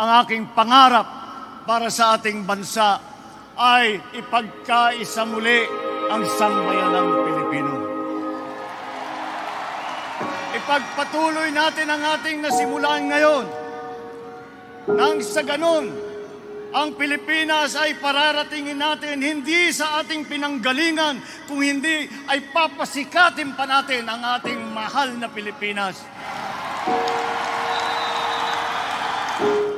ang aking pangarap para sa ating bansa ay ipagkaisa muli ang sangbayan ng Pilipino. Ipagpatuloy natin ang ating nasimulan ngayon nang sa ganun, ang Pilipinas ay pararatingin natin hindi sa ating pinanggalingan, kung hindi ay papasikatin pa natin ang ating mahal na Pilipinas.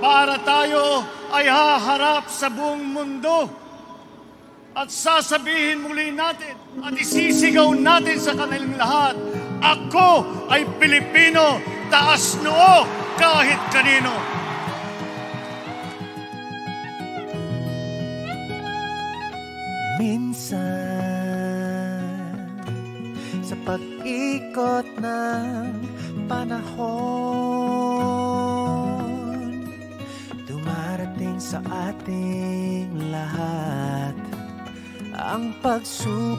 para tayo ay haharap sa buong mundo at sasabihin muli natin at isisigaw natin sa kanilang lahat, ako ay Pilipino, taas noo kahit kanino. Minsan sa pag-ikot ng panahon sa ating lahat ang pagsubok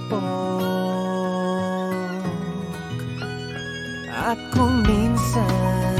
at kung minsan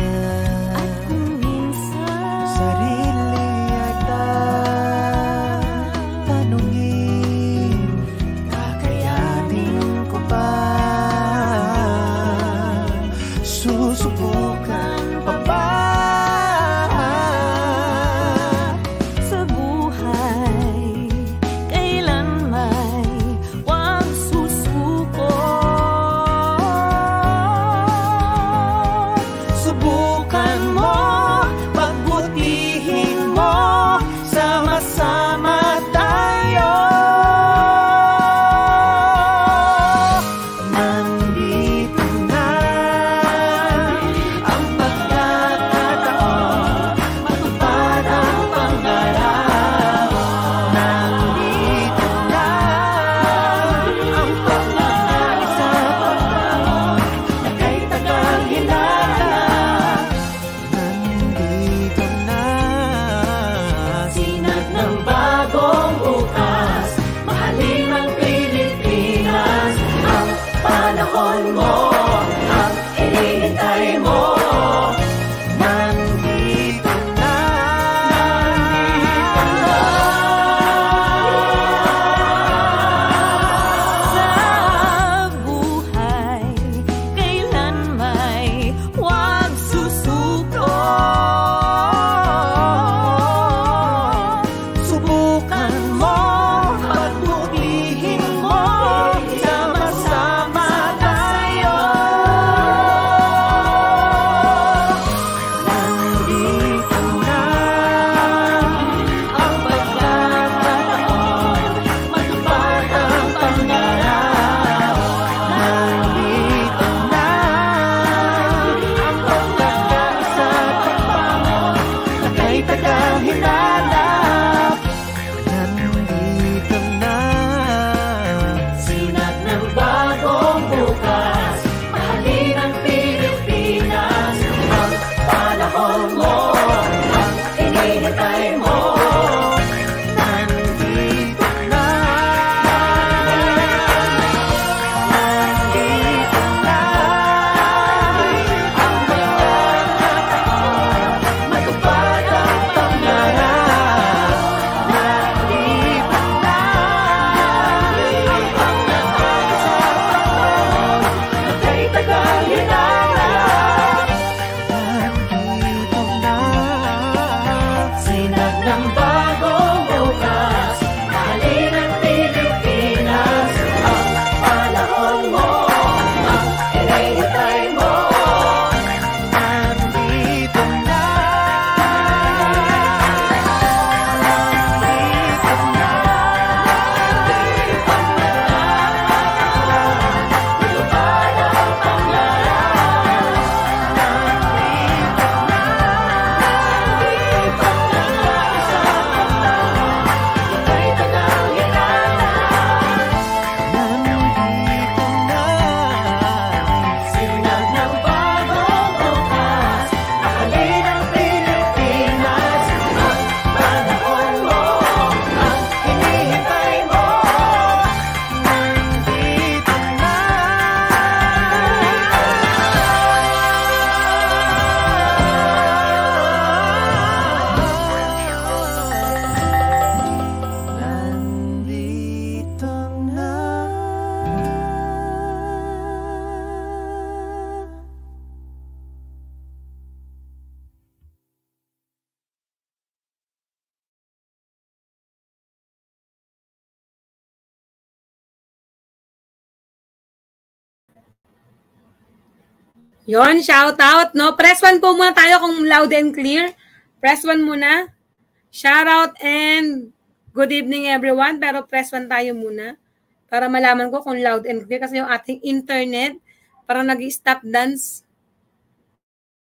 Yon, shout out, no? Press 1 po muna tayo kung loud and clear. Press 1 muna. Shout out and good evening everyone. Pero press 1 tayo muna para malaman ko kung loud and clear kasi yung ating internet para nag-stop dance.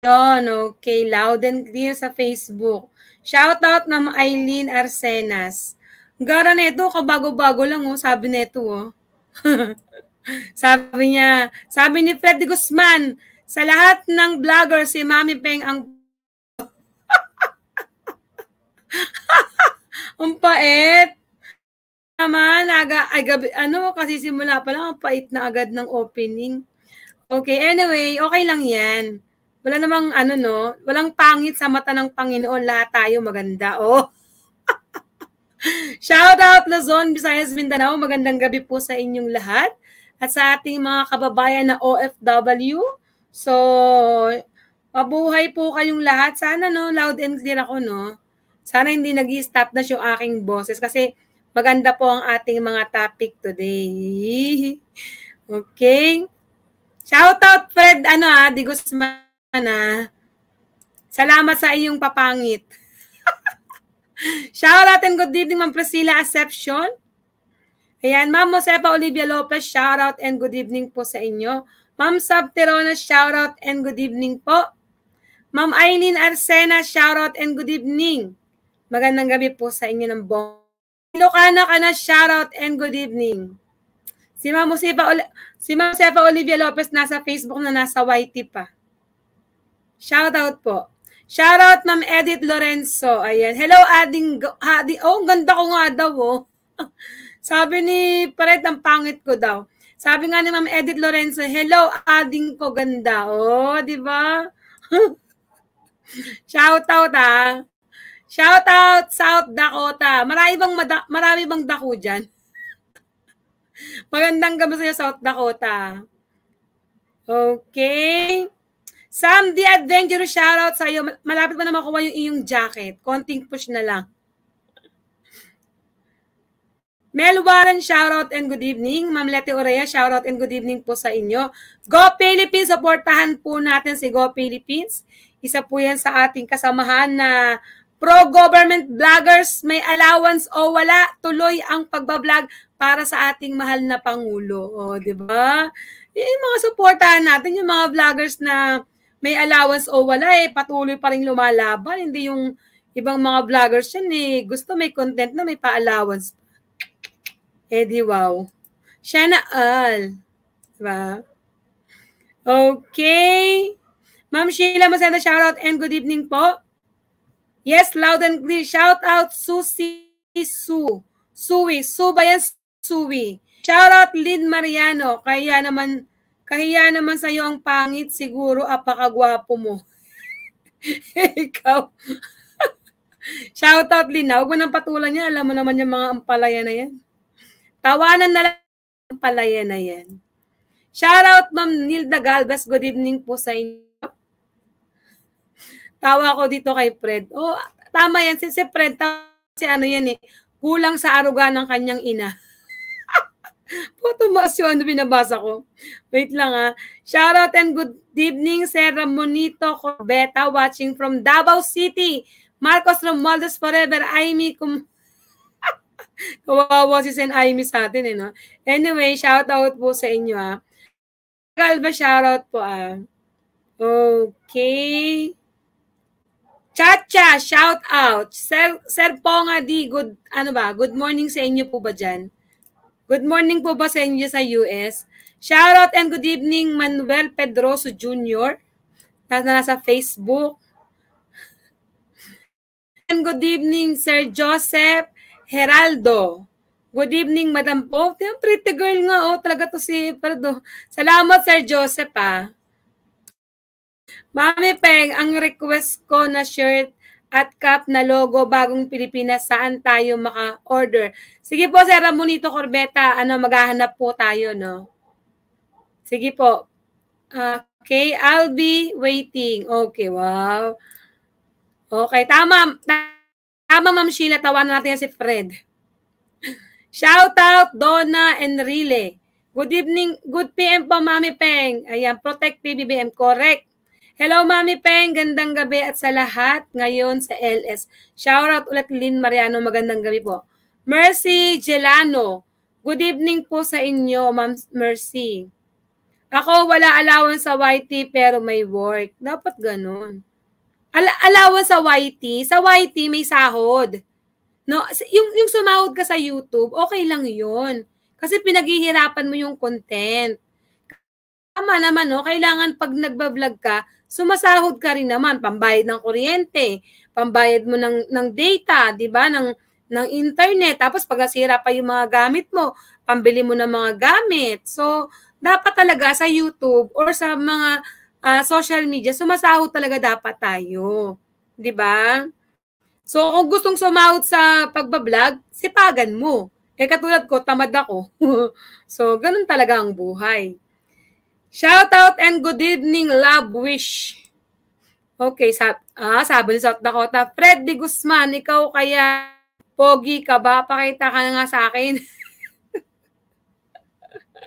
Yon, okay. Loud and clear sa Facebook. Shout out na Eileen Arsenas. Gara neto, ito, kabago-bago lang oh. Sabi neto. oh. sabi niya, sabi ni Freddy Guzman, sa lahat ng vlogger, si Mami Peng ang... ang pait. Naman, aga, ay, ano, kasi simula pa lang, ang pait na agad ng opening. Okay, anyway, okay lang yan. Wala namang ano no, walang pangit sa mata ng Panginoon, lahat tayo maganda. Oh. Shout out Luzon, Visayas, Mindanao. Magandang gabi po sa inyong lahat at sa ating mga kababayan na OFW. So, mabuhay po kayong lahat. Sana no, loud and clear ako no. Sana hindi nag stop na yung aking boses kasi maganda po ang ating mga topic today. okay. Shout out Fred ano ah, di Guzman ah. Salamat sa iyong papangit. shout out and good evening Ma'am Priscilla Acepcion. Ayan, Ma'am Josefa Olivia Lopez, shout out and good evening po sa inyo. Ma'am Sab Terona, out and good evening po. Ma'am Aileen Arsena, shout out and good evening. Magandang gabi po sa inyo ng bong. Ilocana ka na, out and good evening. Si Ma'am Josefa, si Ma'am Josefa Olivia Lopez nasa Facebook na nasa YT pa. Shout out po. Shout out Ma'am Edith Lorenzo. Ayan. Hello, Ading. Hadi. oh, ganda ko nga daw, oh. Sabi ni Paret, ang pangit ko daw. Sabi nga ni Ma'am Edith Lorenzo, hello, ading ko ganda. Oh, di ba? Shout out ah. Shout out South Dakota. Marami bang mada- marami bang dako diyan? Magandang gabi sa South Dakota. Okay. Sam the Adventure shout out sa iyo. Malapit pa na makuha yung iyong jacket. Konting push na lang. Mel Warren, shoutout and good evening. Ma'am Lete Orea, shoutout and good evening po sa inyo. Go Philippines, supportahan po natin si Go Philippines. Isa po yan sa ating kasamahan na pro-government vloggers. May allowance o wala, tuloy ang pagbablog para sa ating mahal na Pangulo. O, di ba? Eh, yung mga supportahan natin, yung mga vloggers na may allowance o wala, eh, patuloy pa rin lumalaban. Hindi yung ibang mga vloggers yan, eh, gusto may content na may pa-allowance eh wow. Shana all. Diba? Okay. Ma'am Sheila Masada, shout out and good evening po. Yes, loud and clear. Shout out Susi Su. Suwi. Su ba yan? Suwi. Shout out Lynn Mariano. Kaya naman, kaya naman sa'yo ang pangit. Siguro apakagwapo mo. Ikaw. Shout out Lynn. Ah, huwag mo nang patulan niya. Alam mo naman yung mga ampalaya na yan. Tawanan na lang ang palaya na yan. Shoutout, Ma'am Nilda Galvez. Good evening po sa inyo. Tawa ko dito kay Fred. Oh, tama yan. Si, si Fred, si ano yan eh. Kulang sa aruga ng kanyang ina. Puto mas yun, ano binabasa ko. Wait lang ha. Ah. Shoutout and good evening, Sir Ramonito Corbeta, watching from Davao City. Marcos Romualdez Forever, Amy Cum... Kawawa si Sen Aimee sa atin eh, no? Anyway, shout out po sa inyo ah. Galba, shout out po ah. Okay. Chacha, shout out. Sir, Sir Ponga D, good, ano ba, good morning sa inyo po ba dyan? Good morning po ba sa inyo sa US? Shout out and good evening Manuel Pedroso Jr. na nasa Facebook. And good evening Sir Joseph Heraldo. Good evening, Madam Po. Yung pretty girl nga, oh, talaga to si Pardo. Salamat, Sir Joseph, ah. Mami Peng, ang request ko na shirt at cap na logo bagong Pilipinas, saan tayo maka-order? Sige po, Sir Ramonito Corbeta, ano, maghahanap po tayo, no? Sige po. Okay, I'll be waiting. Okay, wow. Okay, tama. Tama, Ma'am Sheila. Tawanan natin si Fred. Shout out, Donna Rile. Good evening. Good PM po, Mami Peng. Ayan, Protect PBBM. Correct. Hello, Mami Peng. Gandang gabi at sa lahat ngayon sa LS. Shout out ulit, Lynn Mariano. Magandang gabi po. Mercy Gelano. Good evening po sa inyo, Ma'am Mercy. Ako, wala allowance sa YT pero may work. Dapat ganun. Ala- alawa sa YT, sa YT may sahod. No, yung yung sumahod ka sa YouTube, okay lang 'yun. Kasi pinaghihirapan mo yung content. Tama naman, no? Kailangan pag nagba-vlog ka, sumasahod ka rin naman, pambayad ng kuryente, pambayad mo ng ng data, 'di ba? Ng ng internet. Tapos pag nasira pa yung mga gamit mo, pambili mo ng mga gamit. So, dapat talaga sa YouTube or sa mga uh, social media, sumasahod talaga dapat tayo. 'Di ba? So, kung gustong sumahod sa pagbablog, sipagan mo. Eh, katulad ko, tamad ako. so, ganun talaga ang buhay. Shout out and good evening, love wish. Okay, sa, ah, sabi ni South Dakota, Fred de Guzman, ikaw kaya pogi ka ba? Pakita ka na nga sa akin.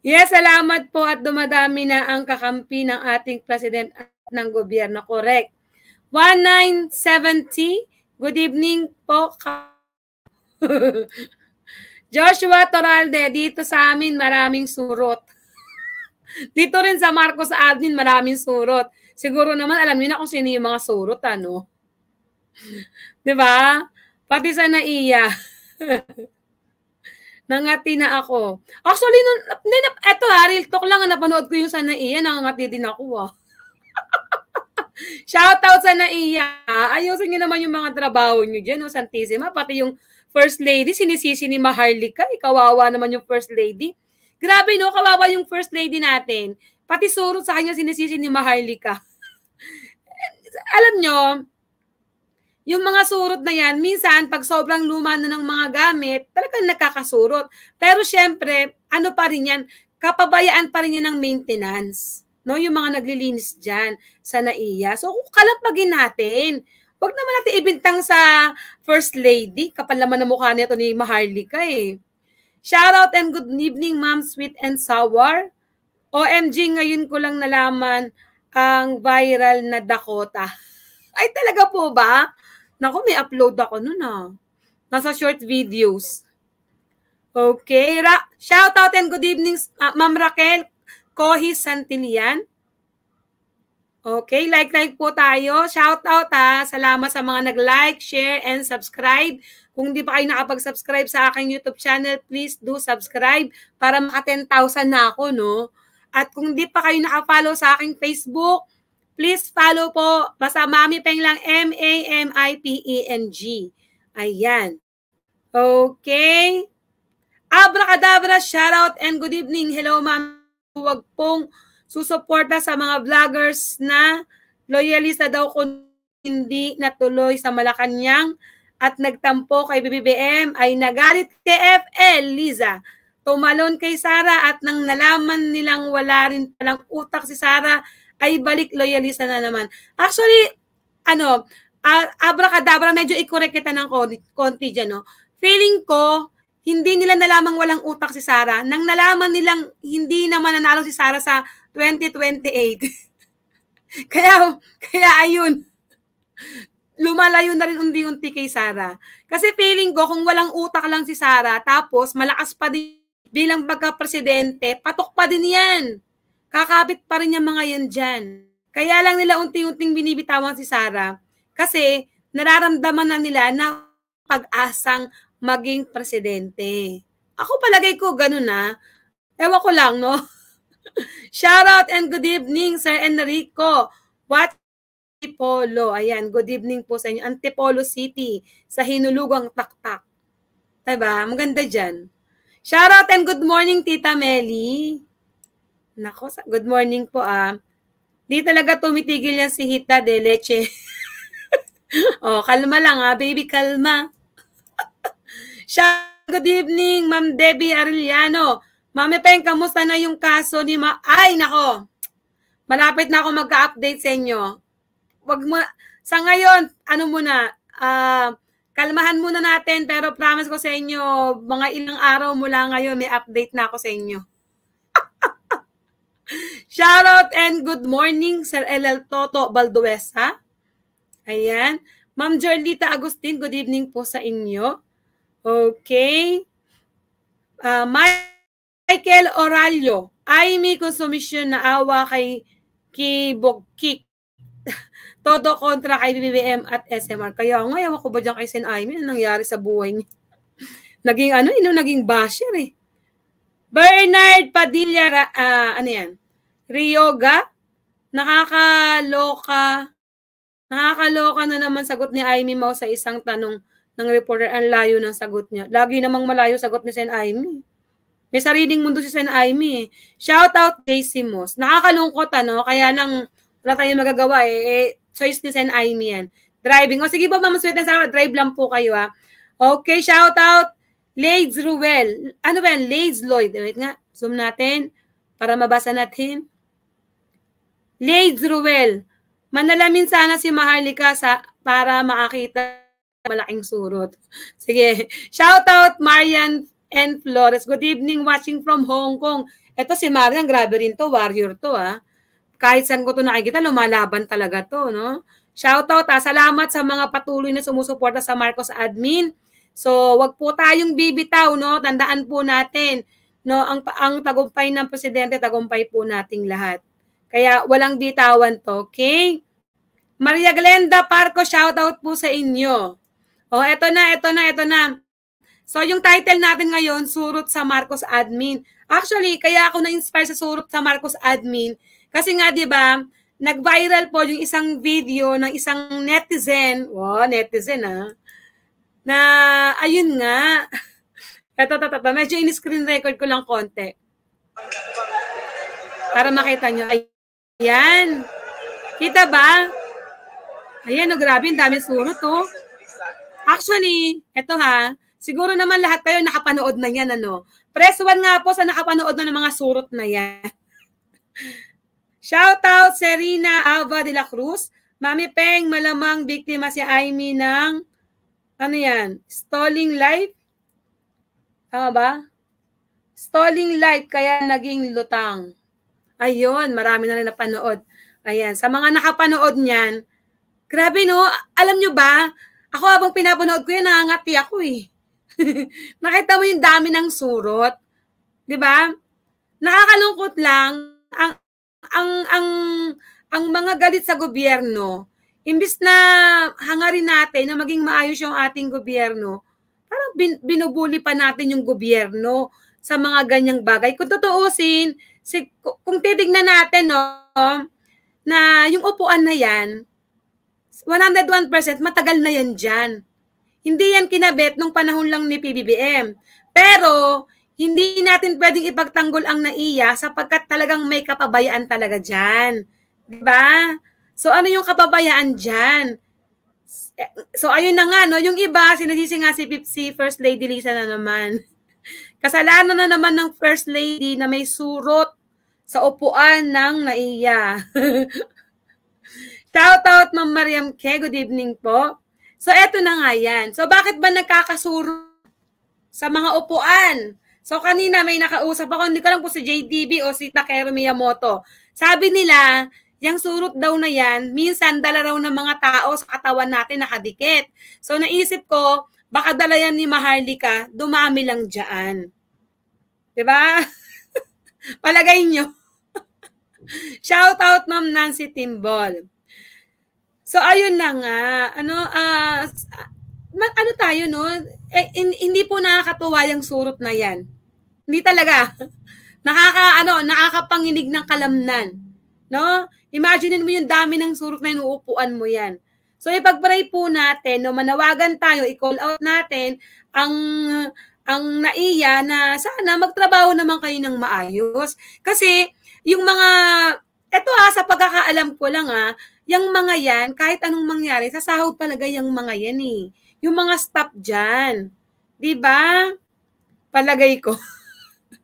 Yes, salamat po at dumadami na ang kakampi ng ating president at ng gobyerno. Correct. 1970, good evening po. Joshua Toralde, dito sa amin maraming surot. dito rin sa Marcos Admin maraming surot. Siguro naman alam niyo na kung sino yung mga surot, ano? 'Di ba? Pati sa Naiya. Nangati na ako. Actually, nun, nun, eto ha, real talk lang, napanood ko yung sa Naiya, nangangati din ako ah. Shout out sa Naiya. Ah. Ayusin niyo naman yung mga trabaho niyo diyan, no, Santisima, pati yung First Lady, sinisisi ni Maharlika, ikawawa eh, naman yung First Lady. Grabe no, kawawa yung First Lady natin. Pati surot sa kanya sinisisi ni Maharlika. Alam niyo, yung mga surot na yan, minsan pag sobrang luma na ng mga gamit, talagang nakakasurot. Pero syempre, ano pa rin yan, kapabayaan pa rin yan ng maintenance. No, yung mga naglilinis diyan sa NAIA. So, kalampagin natin. Huwag naman natin ibintang sa First Lady. Kapal naman na mukha nito ni Maharlika eh. Shoutout and good evening, Ma'am Sweet and Sour. OMG, ngayon ko lang nalaman ang viral na Dakota. Ay, talaga po ba? Nako, may upload ako nun ah. Nasa short videos. Okay. Ra- Shout out and good evening, uh, Ma'am Raquel Kohi Santilian. Okay, like-like po tayo. Shoutout out ah. ha. Salamat sa mga nag-like, share, and subscribe. Kung hindi pa kayo nakapag-subscribe sa aking YouTube channel, please do subscribe para maka 10,000 na ako, no? At kung hindi pa kayo nakafollow sa aking Facebook, Please follow po. Basta Mami Peng lang. M-A-M-I-P-E-N-G. Ayan. Okay. Abracadabra, shout out and good evening. Hello, ma'am. Huwag pong susuporta sa mga vloggers na loyalista daw kung hindi natuloy sa Malacanang at nagtampo kay BBM ay nagalit kay FL, Liza. Tumalon kay Sara at nang nalaman nilang wala rin palang utak si Sara, ay balik loyalista na naman. Actually, ano, uh, abracadabra, medyo i-correct kita ng konti, konti dyan, no? Feeling ko, hindi nila nalamang walang utak si Sara. Nang nalaman nilang hindi naman nanalo si Sara sa 2028. kaya, kaya ayun. Lumalayo na rin unti-unti kay Sara. Kasi feeling ko, kung walang utak lang si Sara, tapos malakas pa din bilang pagka-presidente, patok pa din yan kakabit pa rin yung mga yan dyan. Kaya lang nila unti-unting binibitawan si Sara kasi nararamdaman na nila na pag-asang maging presidente. Ako palagay ko, ganun na. Ah. Ewan ko lang, no? Shout out and good evening, Sir Enrico. What Antipolo. Ayan, good evening po sa inyo. Antipolo City sa Hinulugang Taktak. Diba? Maganda dyan. Shout out and good morning, Tita Melly. Nako, good morning po ah. Di talaga tumitigil yan si Hita de Leche. oh, kalma lang ah, baby, kalma. Siya, good evening, Ma'am Debbie Arellano. Mami Peng, kamusta na yung kaso ni Ma... Ay, nako! Malapit na ako magka-update sa inyo. Wag mo... Sa ngayon, ano muna, uh, kalmahan muna natin, pero promise ko sa inyo, mga ilang araw mula ngayon, may update na ako sa inyo. Shout out and good morning, Sir LL Toto Balduesa. Ayan. Ma'am Jorlita Agustin, good evening po sa inyo. Okay. Uh, Michael Oralio, ay may consumption na awa kay Kibog Kibokik. Todo kontra kay BBM at SMR. Kaya nga, ako ko ba dyan kay Sen Aimee, ano nangyari sa buhay niya? Naging ano, ino eh, naging basher eh. Bernard Padilla, uh, ano yan? Ryoga? Nakakaloka. Nakakaloka na naman sagot ni Amy Mao sa isang tanong ng reporter. Ang layo ng sagot niya. Lagi namang malayo sagot ni Sen Amy. May sariling mundo si Sen Amy. Eh. Shout out Daisy Moss. Nakakalungkot ano, kaya nang wala tayong magagawa eh. eh choice ni Sen Amy yan. Driving. O sige po, Mama Sweta, sa drive lang po kayo ha. Ah. Okay, shout out Lades Ruel. Ano ba yan? Lades Lloyd. Wait nga, zoom natin para mabasa natin. Lades Ruel, manalamin sana si Maharlika sa, para makakita malaking surot. Sige. Shout out Marian and Flores. Good evening watching from Hong Kong. Ito si Marian, grabe rin to, warrior to ah. Kahit saan ko to nakikita, lumalaban talaga to, no? Shout out ah. Salamat sa mga patuloy na sumusuporta sa Marcos Admin. So, wag po tayong bibitaw, no? Tandaan po natin, no? Ang, ang tagumpay ng presidente, tagumpay po nating lahat. Kaya walang bitawan to, okay? Maria Glenda Parco, out po sa inyo. Oh, eto na, eto na, eto na. So yung title natin ngayon, Surot sa Marcos Admin. Actually, kaya ako na-inspire sa Surot sa Marcos Admin kasi nga 'di ba, nag-viral po yung isang video ng isang netizen. Wow, netizen ah. Na ayun nga. Eto, tata, medyo in-screen record ko lang konti. Para makita nyo. Ay, Ayan. Kita ba? Ayan, oh, grabe, ang dami surot, to. Oh. Actually, eto ha, siguro naman lahat tayo nakapanood na yan, ano. Press 1 nga po sa nakapanood na ng mga surot na yan. Shout out Serena Ava de la Cruz. Mami Peng, malamang biktima si Aimee ng, ano yan, stalling life? Tama ba? Stalling life, kaya naging lutang. Ayun, marami na rin napanood. Ayan, sa mga nakapanood niyan, grabe no, alam nyo ba, ako habang pinapanood ko yan, nangangati ako eh. Nakita mo yung dami ng surot. Di ba? Nakakalungkot lang ang ang ang ang mga galit sa gobyerno. Imbis na hangarin natin na maging maayos yung ating gobyerno, parang bin, binubuli pa natin yung gobyerno sa mga ganyang bagay. Kung tutuusin, sig- kung titignan natin, no, na yung upuan na yan, 101% matagal na yan dyan. Hindi yan kinabit nung panahon lang ni PBBM. Pero, hindi natin pwedeng ipagtanggol ang naiya sapagkat talagang may kapabayaan talaga dyan. ba? Diba? So, ano yung kapabayaan dyan? Eh, so, ayun na nga, no? Yung iba, sinisisi nga si, si First Lady Lisa na naman. Kasalanan na naman ng First Lady na may surot sa upuan ng naiya. Shout out, Ma'am Mariam Ke. Good evening po. So, eto na nga yan. So, bakit ba nagkakasuro sa mga upuan? So, kanina may nakausap ako. Hindi ko lang po si JDB o si Takeru Miyamoto. Sabi nila, yung surot daw na yan, minsan dala raw ng mga tao sa katawan natin nakadikit. So, naisip ko, Baka dala yan ni Maharlika, dumami lang dyan. ba? Diba? Palagay nyo. Shout out Ma'am Nancy Timbol. So ayun na nga, ano uh, ano tayo no? Eh, hindi po nakakatuwa yung surot na 'yan. Hindi talaga. Nakaka ano, nakakapanginig ng kalamnan, no? Imagine mo yung dami ng surot na inuupuan mo 'yan. So ipagpray po natin, no, manawagan tayo, i-call out natin ang ang naiya na sana magtrabaho naman kayo ng maayos. Kasi yung mga, eto ha, sa pagkakaalam ko lang ha, yung mga yan, kahit anong mangyari, sasahod talaga yung mga yan eh. Yung mga staff dyan. ba diba? Palagay ko.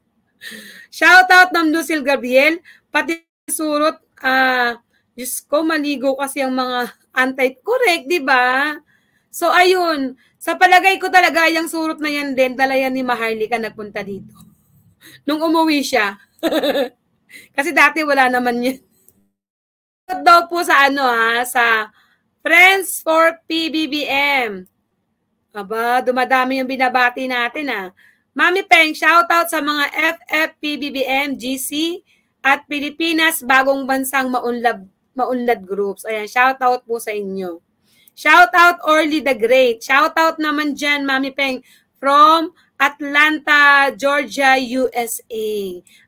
Shout out ng Lucille Gabriel, pati surot, ah, uh, Diyos ko, maligo kasi ang mga anti-correct, di ba? So ayun, sa palagay ko talaga yung surot na yan din, dala yan ni Maharlika nagpunta dito. Nung umuwi siya. Kasi dati wala naman yan. At daw po sa ano ha, sa Friends for PBBM. Aba, dumadami yung binabati natin ha. Mami Peng, shoutout sa mga FF, PBBM, GC, at Pilipinas Bagong Bansang Maunlab Maunlad Groups. Ayan, shout out po sa inyo. Shout out Orly the Great. Shout out naman dyan, Mami Peng, from Atlanta, Georgia, USA.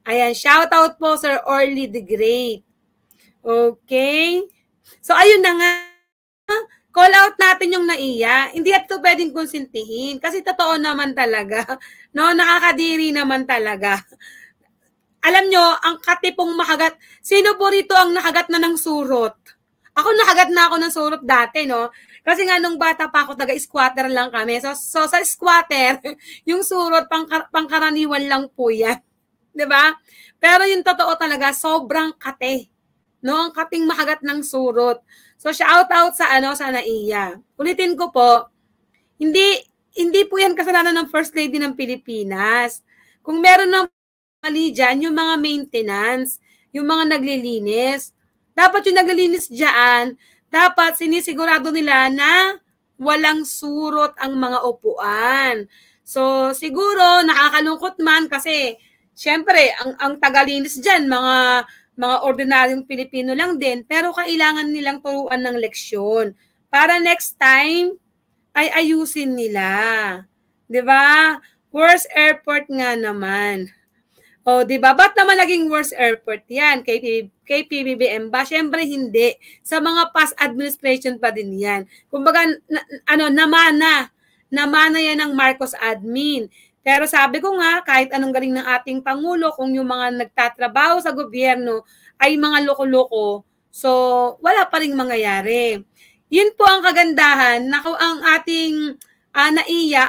Ayan, shout out po Sir Orly the Great. Okay? So ayun na nga, call out natin yung naiya. Hindi at ito pwedeng konsintihin kasi totoo naman talaga. No, nakakadiri naman talaga alam nyo, ang katipong makagat, sino po rito ang nakagat na ng surot? Ako nakagat na ako ng surot dati, no? Kasi nga nung bata pa ako, taga-squatter lang kami. So, so sa squatter, yung surot, pangkar- pangkaraniwan lang po yan. ba? Diba? Pero yung totoo talaga, sobrang kate. No? Ang kating makagat ng surot. So, shout out sa ano, sa Naiya. Ulitin ko po, hindi, hindi po yan kasalanan ng First Lady ng Pilipinas. Kung meron ng mali dyan, yung mga maintenance, yung mga naglilinis. Dapat yung naglilinis dyan, dapat sinisigurado nila na walang surot ang mga upuan. So, siguro, nakakalungkot man kasi, syempre, ang, ang tagalinis dyan, mga, mga ordinaryong Pilipino lang din, pero kailangan nilang turuan ng leksyon para next time ay ayusin nila. 'Di ba? Worst airport nga naman. O, oh, di ba? Ba't naman naging worst airport yan? Kay, kay PBBM ba? Siyempre hindi. Sa mga past administration pa din yan. Kumbaga, na, ano, namana. Namana yan ng Marcos admin. Pero sabi ko nga, kahit anong galing ng ating Pangulo, kung yung mga nagtatrabaho sa gobyerno ay mga loko-loko, so wala pa rin mangyayari. Yun po ang kagandahan na ang ating uh,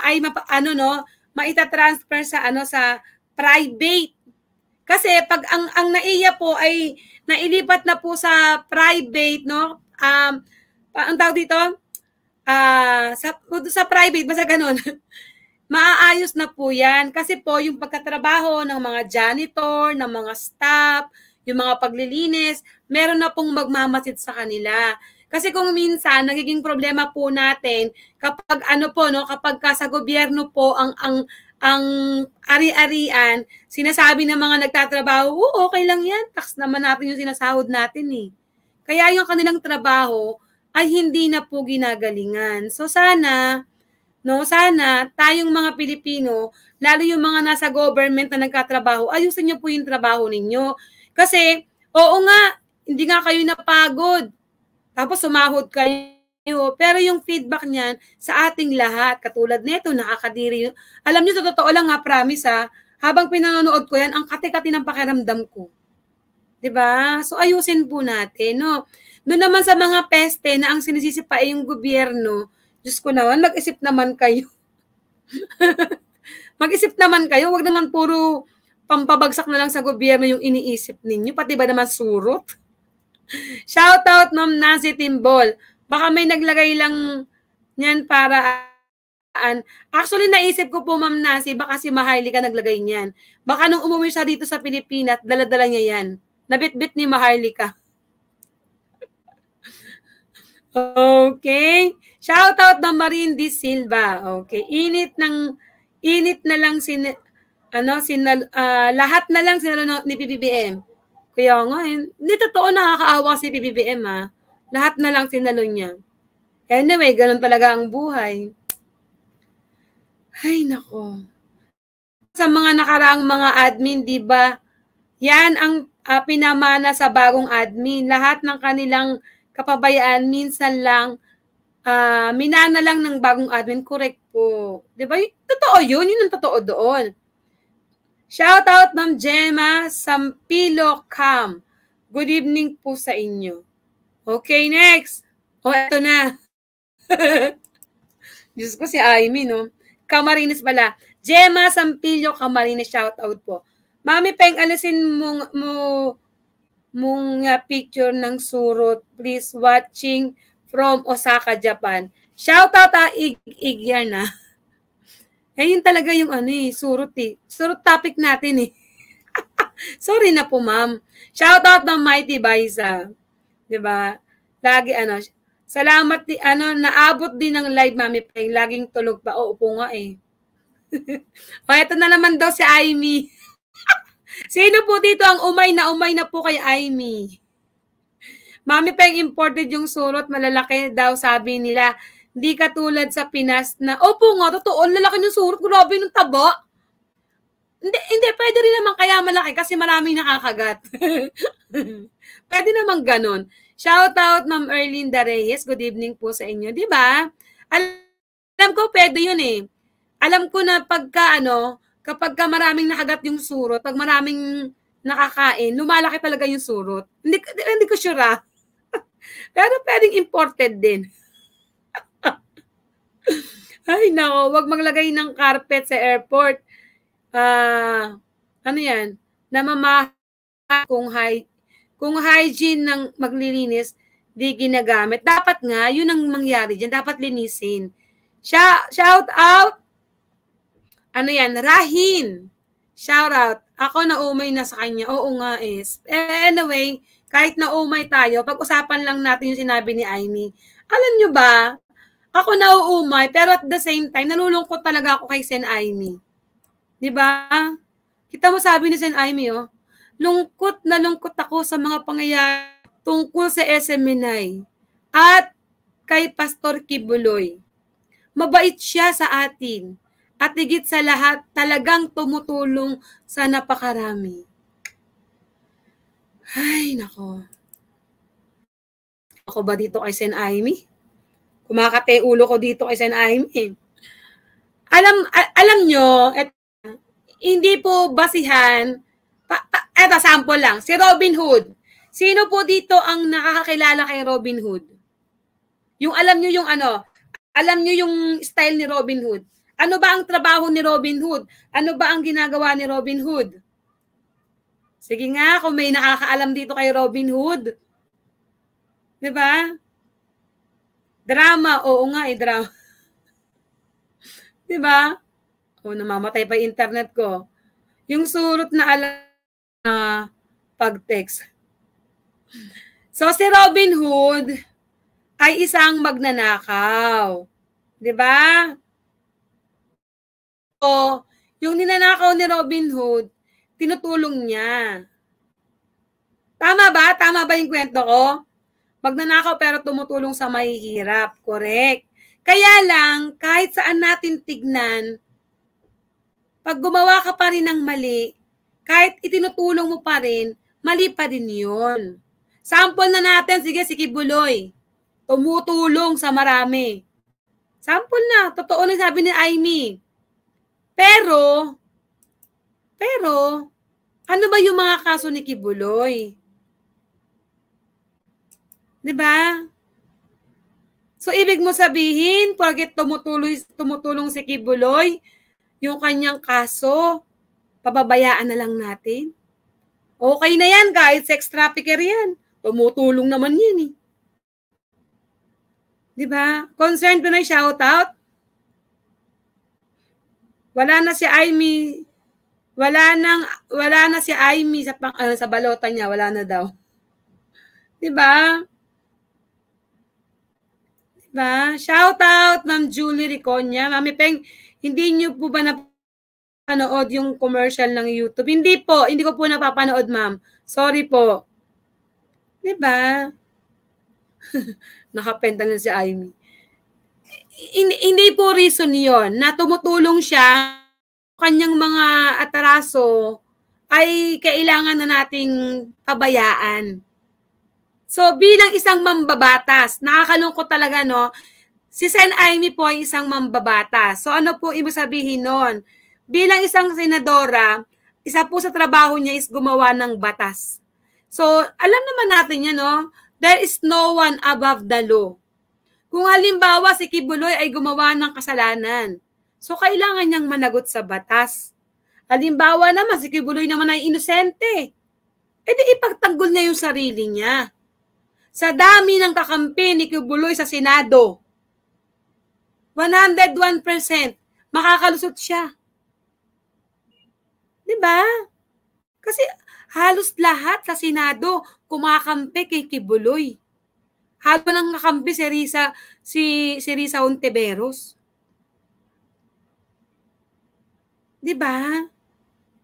ay mapa, ano no, maitatransfer sa ano sa private kasi pag ang ang naiya po ay nailipat na po sa private, no? Um ang tawag dito uh, sa sa private basta ganun. Maaayos na po 'yan kasi po yung pagkatrabaho ng mga janitor, ng mga staff, yung mga paglilinis, meron na pong magmamasid sa kanila. Kasi kung minsan nagiging problema po natin kapag ano po no, kapag sa gobyerno po ang ang ang ari-arian, sinasabi ng mga nagtatrabaho, oo, oh, okay lang yan, tax naman natin yung sinasahod natin eh. Kaya yung kanilang trabaho ay hindi na po ginagalingan. So sana, no, sana tayong mga Pilipino, lalo yung mga nasa government na nagkatrabaho, ayusin niyo po yung trabaho ninyo. Kasi, oo nga, hindi nga kayo napagod. Tapos sumahod kayo niyo, pero yung feedback niyan sa ating lahat, katulad nito, nakakadiri. Alam niyo, sa totoo lang nga, promise ha, habang pinanonood ko yan, ang kati-kati ng pakiramdam ko. 'di ba? So ayusin po natin, no. Doon naman sa mga peste na ang sinisisi pa ay yung gobyerno, Diyos ko naman, mag-isip naman kayo. mag-isip naman kayo, wag naman puro pampabagsak na lang sa gobyerno yung iniisip ninyo, pati ba naman surot? Shout out Ma'am Nancy Timbol. Baka may naglagay lang niyan para paraan. Actually, naisip ko po, Ma'am Nasi, baka si Maharlika naglagay niyan. Baka nung umuwi siya dito sa Pilipinas, daladala niya yan. Nabitbit ni Maharlika. okay. Shout out na Marindi Silva. Okay. Init ng init na lang sin ano sin uh, ah, lahat na lang sinalo ni PBBM. Kuya nga, eh, hindi totoo nakakaawa si PBBM ah. Lahat na lang sinalo niya. Anyway, ganun talaga ang buhay. Ay, nako. Sa mga nakaraang mga admin, di ba? Yan ang uh, pinamana sa bagong admin. Lahat ng kanilang kapabayaan, minsan lang, uh, minana lang ng bagong admin. Correct po. Di ba? Totoo yun. Yun ang totoo doon. Shout out, Ma'am Gemma Sampilo Cam. Good evening po sa inyo. Okay, next. O, oh, eto na. Diyos ko si Aimee, no? Camarines pala. Gemma Kamarines, Camarines, shoutout po. Mami Peng, alisin mo mo, mong uh, picture ng surot. Please, watching from Osaka, Japan. Shoutout, ah, ig-ig yan, ah. Eh, yun talaga yung ano eh, surot eh. Surot topic natin eh. Sorry na po, ma'am. Shoutout ng Mighty Baisa. 'di ba? Lagi ano, salamat di ano naabot din ng live Mami Peng, laging tulog pa. o upo nga eh. o ito na naman daw si Amy. Sino po dito ang umay na umay na po kay Amy? Mami Peng imported yung surot, malalaki daw sabi nila. Hindi katulad sa Pinas na, opo nga, totoo, lalaki yung surot, grabe ng tabo. Hindi, hindi, pwede rin naman kaya malaki kasi maraming nakakagat. Pwede naman ganun. Shout out, Ma'am Erlinda Reyes. Good evening po sa inyo. Di ba? Alam ko, pwede yun eh. Alam ko na pagka ano, kapag ka maraming nakagat yung surot, pag maraming nakakain, lumalaki talaga yung surot. Hindi, hindi ko sure ah. Pero pwedeng imported din. Ay nako, wag maglagay ng carpet sa airport. Ah, uh, ano 'yan? Namamahal kung high kung hygiene ng maglilinis, di ginagamit. Dapat nga, yun ang mangyari dyan. Dapat linisin. Shout, shout out! Ano yan? Rahin! Shout out. Ako na umay na sa kanya. Oo nga is. Anyway, kahit na umay tayo, pag-usapan lang natin yung sinabi ni Aimee. Alam nyo ba, ako na uumay, pero at the same time, nalulungkot talaga ako kay Sen Aimee. Di ba? Kita mo sabi ni Sen Aimee, oh, Lungkot na lungkot ako sa mga pangyayari tungkol sa SMNI at kay Pastor Kibuloy. Mabait siya sa atin at higit sa lahat talagang tumutulong sa napakarami. Ay, nako. Ako ba dito kay Sen Aimee? Kumakate ulo ko dito kay Sen Aimee. Alam, alam nyo, et, hindi po basihan pa, eto, sample lang. Si Robin Hood. Sino po dito ang nakakakilala kay Robin Hood? Yung alam nyo yung ano, alam nyo yung style ni Robin Hood. Ano ba ang trabaho ni Robin Hood? Ano ba ang ginagawa ni Robin Hood? Sige nga, kung may nakakaalam dito kay Robin Hood. 'Di ba? Drama, oo nga, eh, drama. 'Di ba? O oh, namamatay pa internet ko. Yung surot na alam na pag-text. So si Robin Hood ay isang magnanakaw. 'Di ba? O yung ninanakaw ni Robin Hood, tinutulong niya. Tama ba? Tama ba yung kwento ko? Magnanakaw pero tumutulong sa mahihirap. Correct. Kaya lang, kahit saan natin tignan, pag gumawa ka pa rin ng mali, kahit itinutulong mo pa rin, mali pa rin yun. Sample na natin, sige, si Kibuloy. Tumutulong sa marami. Sample na, totoo na sabi ni Amy. Pero, pero, ano ba yung mga kaso ni Kibuloy? Di ba? So, ibig mo sabihin, porket tumutulong, tumutulong si Kibuloy, yung kanyang kaso, Pababayaan na lang natin. Okay na yan, kahit sex trafficker yan. Tumutulong naman yan eh. Di ba? Concerned ko na shout out. Wala na si Aimee. Wala nang wala na si Aimee sa pang, uh, sa balota niya, wala na daw. 'Di ba? 'Di ba? Shout out Ma'am Julie Riconya. Mami Peng, hindi niyo po ba na panood yung commercial ng YouTube. Hindi po, hindi ko po napapanood, ma'am. Sorry po. 'Di ba? Nakapenta na si Amy. Hindi, hindi po reason 'yon na tumutulong siya kanyang mga atraso ay kailangan na nating pabayaan. So bilang isang mambabatas, nakakalungkot talaga no. Si Sen Amy po ay isang mambabatas. So ano po ibig sabihin noon? bilang isang senadora, isa po sa trabaho niya is gumawa ng batas. So, alam naman natin yan, no? There is no one above the law. Kung halimbawa si Kibuloy ay gumawa ng kasalanan, so kailangan niyang managot sa batas. Halimbawa naman, si Kibuloy naman ay inosente. E di ipagtanggol na yung sarili niya. Sa dami ng kakampi ni Kibuloy sa Senado, 101% makakalusot siya 'Di ba? Kasi halos lahat sa Senado kumakampi kay Kibuloy. Halo nang kakampi si Risa si si Risa Ontiveros. 'Di ba?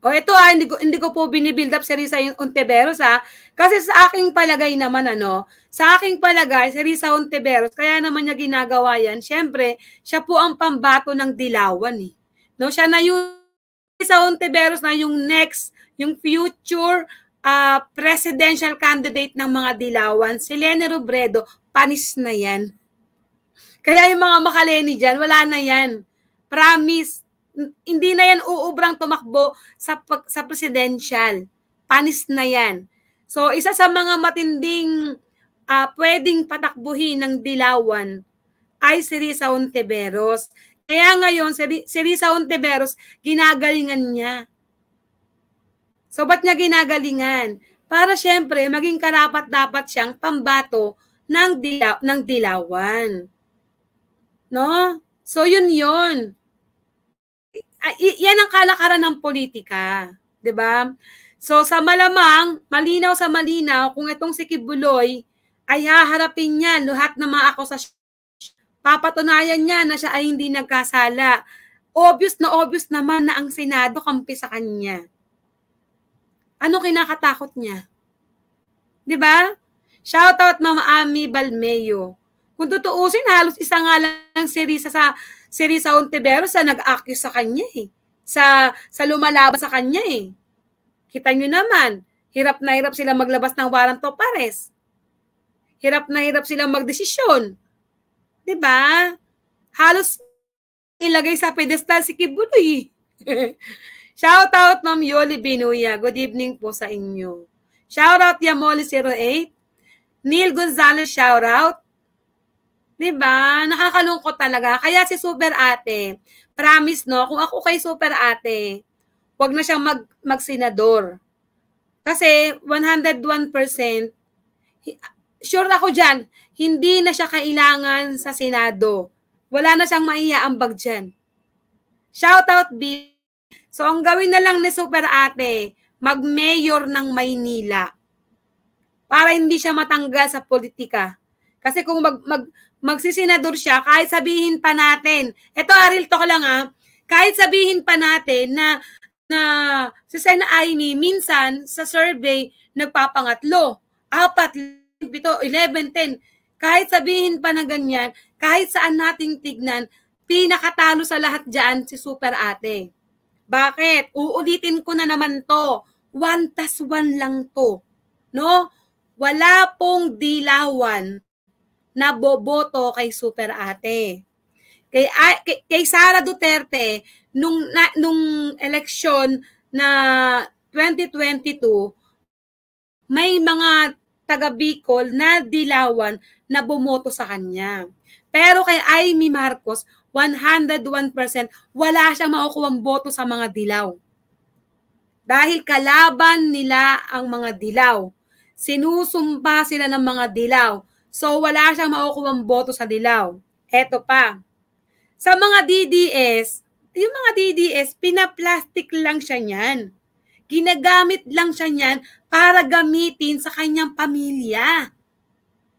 O ito ah, hindi ko, hindi ko po binibuild up si Risa Ontiveros ah. Kasi sa aking palagay naman ano, sa aking palagay si Risa Ontiveros, kaya naman niya ginagawa yan, syempre, siya po ang pambato ng dilawan eh. No, siya na yun Marisa Hontiveros na yung next, yung future uh, presidential candidate ng mga Dilawan, si Lene Robredo, panis na yan. Kaya yung mga makaleni dyan, wala na yan. Promise, hindi na yan uubrang tumakbo sa, sa presidential. Panis na yan. So, isa sa mga matinding uh, pwedeng patakbuhin ng Dilawan ay si Risa Ontiveros. Kaya ngayon, si, si Risa Ontiveros, ginagalingan niya. So, ba't niya ginagalingan? Para siyempre, maging karapat-dapat siyang pambato ng, dilaw, ng dilawan. No? So, yun yun. yan ang kalakaran ng politika. ba? Diba? So, sa malamang, malinaw sa malinaw, kung itong si Kibuloy, ay haharapin niya lahat ng mga akusasyon Papatunayan niya na siya ay hindi nagkasala. Obvious na obvious naman na ang Senado kampi sa kanya. Ano kinakatakot niya? 'Di ba? Shout out Mama Ami Balmeo. Kung tutuusin, halos isa nga lang si Risa sa si Risa Ontiveros sa nag-accuse sa kanya eh. Sa sa lumalaban sa kanya eh. Kita niyo naman, hirap na hirap sila maglabas ng warrant to pares. Hirap na hirap silang magdesisyon. 'Di ba? Halos ilagay sa pedestal si Kibuloy. Shout out Ma'am Yoli Binuya. Good evening po sa inyo. Shout out Yamoli 08. Neil Gonzalez shout out. 'Di ba? Nakakalungkot talaga. Kaya si Super Ate, promise no, kung ako kay Super Ate, wag na siyang mag magsenador. Kasi 101% sure ako dyan, hindi na siya kailangan sa Senado. Wala na siyang maiaambag dyan. Shout out, B. So, ang gawin na lang ni Super Ate, mag-mayor ng Maynila para hindi siya matanggal sa politika. Kasi kung mag, mag, magsisenador siya, kahit sabihin pa natin, eto Aril, to lang ah, kahit sabihin pa natin na na si Sen Aini minsan sa survey nagpapangatlo, apat bito, 11, 10. Kahit sabihin pa na ganyan, kahit saan nating tignan, pinakatalo sa lahat dyan si Super Ate. Bakit? Uulitin ko na naman to. 1 tas 1 lang to. No? Wala pong dilawan na boboto kay Super Ate. Kay, kay, kay Sara Duterte, nung, na, nung eleksyon na 2022, may mga taga Bicol na Dilawan na bumoto sa kanya. Pero kay Amy Marcos, 101% wala siyang makukuwang boto sa mga dilaw. Dahil kalaban nila ang mga dilaw. Sinusumpa sila ng mga dilaw. So wala siyang makukuwang boto sa dilaw. Eto pa. Sa mga DDS, yung mga DDS, pinaplastic lang siya niyan. Ginagamit lang siya niyan para gamitin sa kanyang pamilya.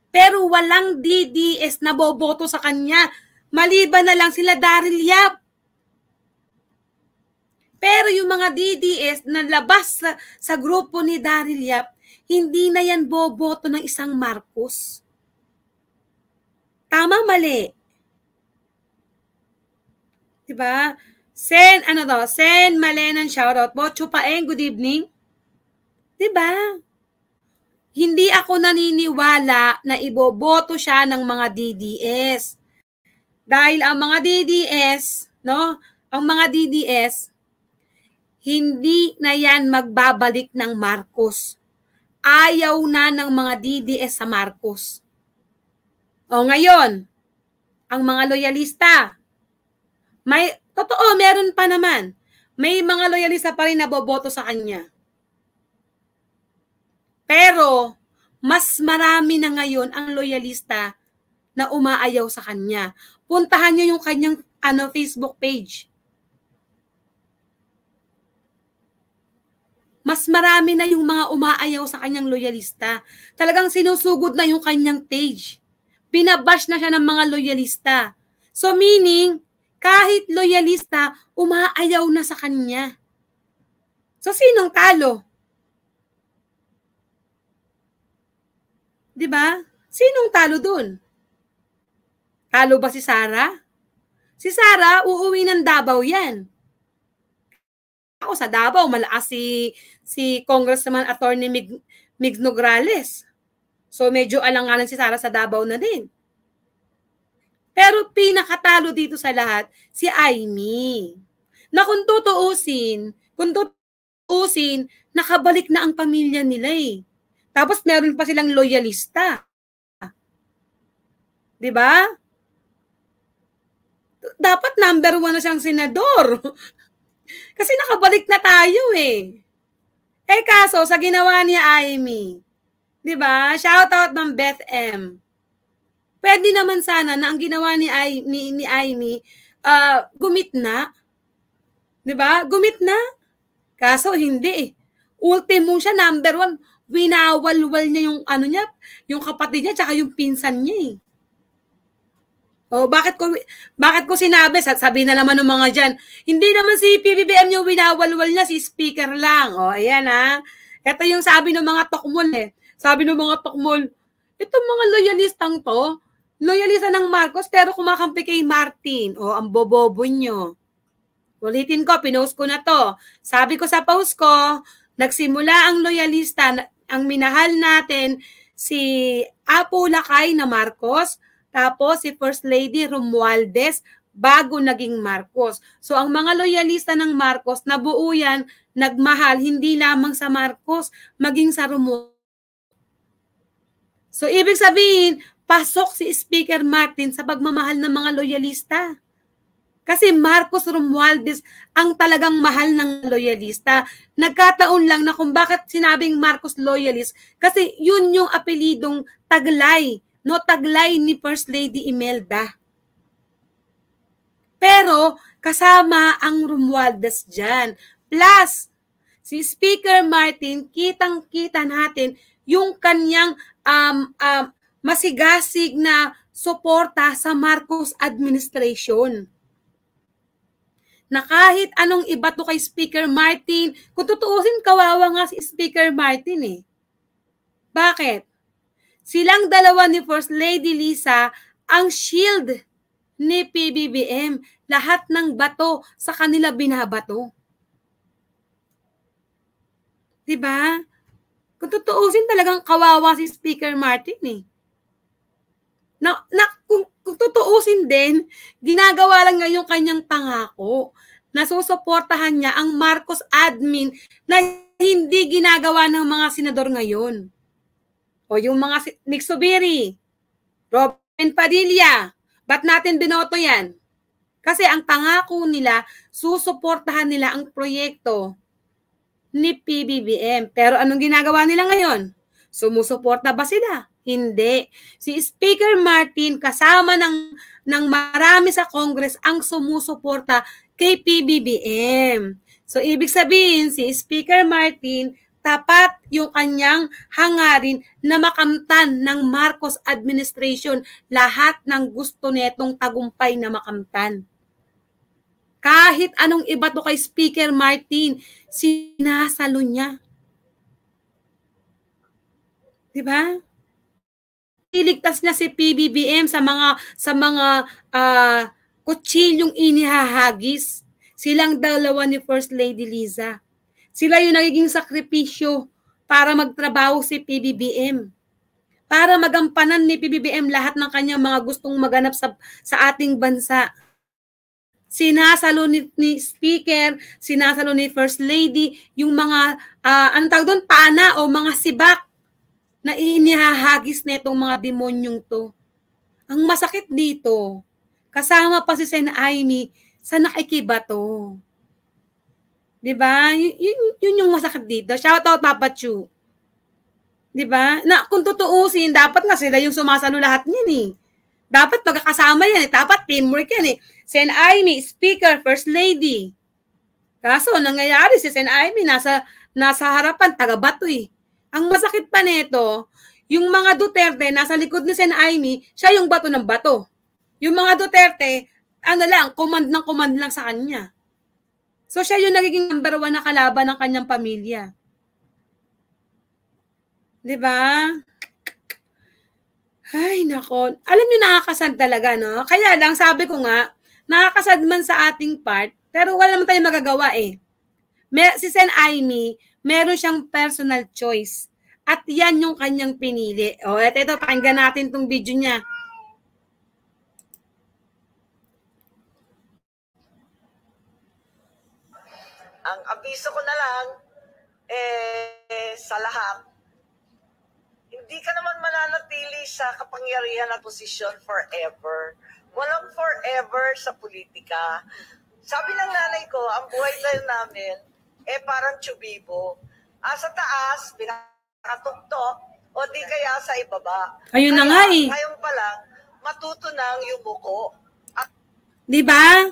Pero walang DDS na boboto sa kanya. Maliban na lang sila Daryl Yap. Pero yung mga DDS na labas sa, sa grupo ni Daryl Yap, hindi na yan boboto ng isang Marcos. Tama, mali. Diba? Sen, ano to? Sen Malenan, shoutout. Bocho Paeng, eh. good evening. 'Di ba? Hindi ako naniniwala na iboboto siya ng mga DDS. Dahil ang mga DDS, no? Ang mga DDS hindi na yan magbabalik ng Marcos. Ayaw na ng mga DDS sa Marcos. O ngayon, ang mga loyalista, may, totoo, meron pa naman. May mga loyalista pa rin na boboto sa kanya. Pero, mas marami na ngayon ang loyalista na umaayaw sa kanya. Puntahan niyo yung kanyang ano Facebook page. Mas marami na yung mga umaayaw sa kanyang loyalista. Talagang sinusugod na yung kanyang page. Binabash na siya ng mga loyalista. So meaning, kahit loyalista, umaayaw na sa kanya. So sinong talo? 'Di ba? Sinong talo doon? Talo ba si Sara? Si Sara uuwi ng Davao 'yan. Ako sa Davao malakas si si Congressman Attorney Mig, Migs Nograles. So medyo alangalan si Sara sa Davao na din. Pero pinakatalo dito sa lahat si Aimee. Na kung tutuusin, kung tutuusin, nakabalik na ang pamilya nila eh. Tapos meron pa silang loyalista. 'Di ba? Dapat number one na siyang senador. Kasi nakabalik na tayo eh. Eh kaso, sa ginawa ni Amy, di ba? Shout out ng Beth M. Pwede naman sana na ang ginawa ni, I, ni, ni Amy, uh, gumit na. Di ba? Gumit na. Kaso hindi eh. Ultimo siya, number one winawalwal niya yung ano niya, yung kapatid niya tsaka yung pinsan niya eh. Oh, bakit ko bakit ko sinabi? Sabi na naman ng mga diyan. Hindi naman si PBBM yung winawalwal niya, si speaker lang. Oh, ayan ha. Ah. Ito yung sabi ng mga tokmol eh. Sabi ng mga tokmol, itong mga loyalistang to, loyalista ng Marcos pero kumakampi kay Martin. O, oh, ang bobobo nyo. Ulitin ko, pinost ko na to. Sabi ko sa post ko, nagsimula ang loyalista ang minahal natin si Apo Lakay na Marcos, tapos si First Lady Romualdez bago naging Marcos. So ang mga loyalista ng Marcos, nabuo yan, nagmahal hindi lamang sa Marcos, maging sa Romualdez. So ibig sabihin, pasok si Speaker Martin sa pagmamahal ng mga loyalista. Kasi Marcos Romualdez ang talagang mahal ng loyalista. Nagkataon lang na kung bakit sinabing Marcos loyalist kasi yun yung apelidong taglay, no taglay ni First Lady Imelda. Pero kasama ang Romualdez diyan. Plus si Speaker Martin, kitang-kita natin yung kanyang um, um, masigasig na suporta sa Marcos administration na kahit anong iba to kay Speaker Martin, kung tutuusin, kawawa nga si Speaker Martin eh. Bakit? Silang dalawa ni First Lady Lisa ang shield ni PBBM. Lahat ng bato sa kanila binabato. Diba? Kung tutuusin talagang kawawa si Speaker Martin eh na, na kung, kung tutuusin din, ginagawa lang niya yung kanyang pangako. Nasusuportahan niya ang Marcos admin na hindi ginagawa ng mga senador ngayon. O yung mga Nick Subiri, Robin Padilla, ba't natin binoto yan? Kasi ang pangako nila, susuportahan nila ang proyekto ni PBBM. Pero anong ginagawa nila ngayon? Sumusuporta ba sila? Hindi. Si Speaker Martin kasama ng ng marami sa Congress ang sumusuporta kay PBBM. So ibig sabihin si Speaker Martin tapat yung kanyang hangarin na makamtan ng Marcos administration lahat ng gusto nitong tagumpay na makamtan. Kahit anong iba to kay Speaker Martin, sinasalo niya. 'Di ba? Iligtas niya si PBBM sa mga sa mga uh, kutsilyong inihahagis. Silang dalawa ni First Lady Liza. Sila yung nagiging sakripisyo para magtrabaho si PBBM. Para magampanan ni PBBM lahat ng kanyang mga gustong maganap sa, sa ating bansa. Sinasalo ni, ni Speaker, sinasalo ni First Lady, yung mga, uh, anong tawag doon, pana o mga sibak na inihahagis na itong mga demonyong to. Ang masakit dito, kasama pa si Sen Aimee sa nakikibato. Di ba? Y- yun, yun yung masakit dito. Shout out Papa Chu. Di ba? Na kung tutuusin, dapat nga sila yung sumasalo lahat niyan eh. Dapat magkakasama yan eh. Dapat teamwork yan eh. Sen Aimee, speaker, first lady. Kaso, nangyayari si Sen Aimee, nasa, nasa harapan, taga-bato eh. Ang masakit pa nito, yung mga Duterte, nasa likod ni Sen Aimee, siya yung bato ng bato. Yung mga Duterte, ano lang, command ng command lang sa kanya. So siya yung nagiging number one na kalaban ng kanyang pamilya. 'Di ba? Ay, nako. Alam niyo nakakasad talaga, no? Kaya lang sabi ko nga, nakakasad man sa ating part, pero wala naman tayong magagawa eh. May, si Sen Aimee, meron siyang personal choice. At yan yung kanyang pinili. O, oh, eto, ito, pakinggan natin tong video niya. Ang abiso ko na lang, eh, sa lahat, hindi ka naman mananatili sa kapangyarihan na posisyon forever. Walang forever sa politika. Sabi ng nanay ko, ang buhay tayo namin, eh parang tsubibo. Ah, sa taas, binakatuktok, o di kaya sa ibaba. Ayun kaya, na nga eh. Ngayon pa lang, matuto nang yumuko. At... di ba?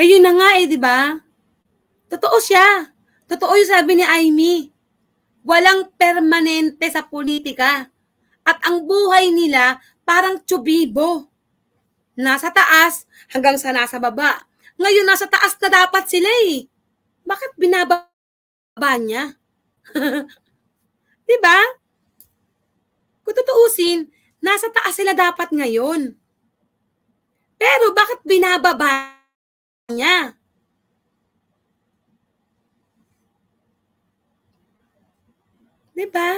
Ayun na nga eh, di ba? Totoo siya. Totoo yung sabi ni Amy. Walang permanente sa politika. At ang buhay nila parang tsubibo. Nasa taas hanggang sa nasa baba. Ngayon nasa taas na dapat sila eh bakit binababa niya? 'Di ba? Kung tutuusin, nasa taas sila dapat ngayon. Pero bakit binababa niya? ba? Diba?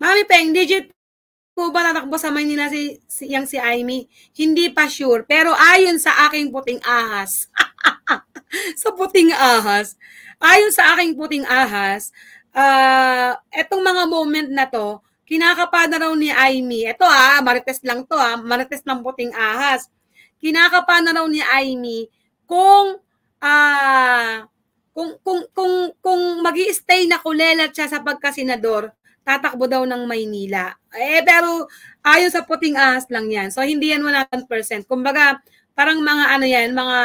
Mami Peng, digit po ba tatakbo sa Maynila si, si, yang si Amy? Hindi pa sure. Pero ayon sa aking puting ahas, sa puting ahas. Ayon sa aking puting ahas, uh, etong mga moment na to, kinakapa na raw ni Aimee. Ito ah, marites lang to ah, marites ng puting ahas. Kinakapa na raw ni Aimee kung ah, uh, kung kung kung kung magi-stay na kulelat siya sa pagkasinador, tatakbo daw ng Maynila. Eh pero ayon sa puting ahas lang 'yan. So hindi yan 100%. Kumbaga parang mga ano 'yan, mga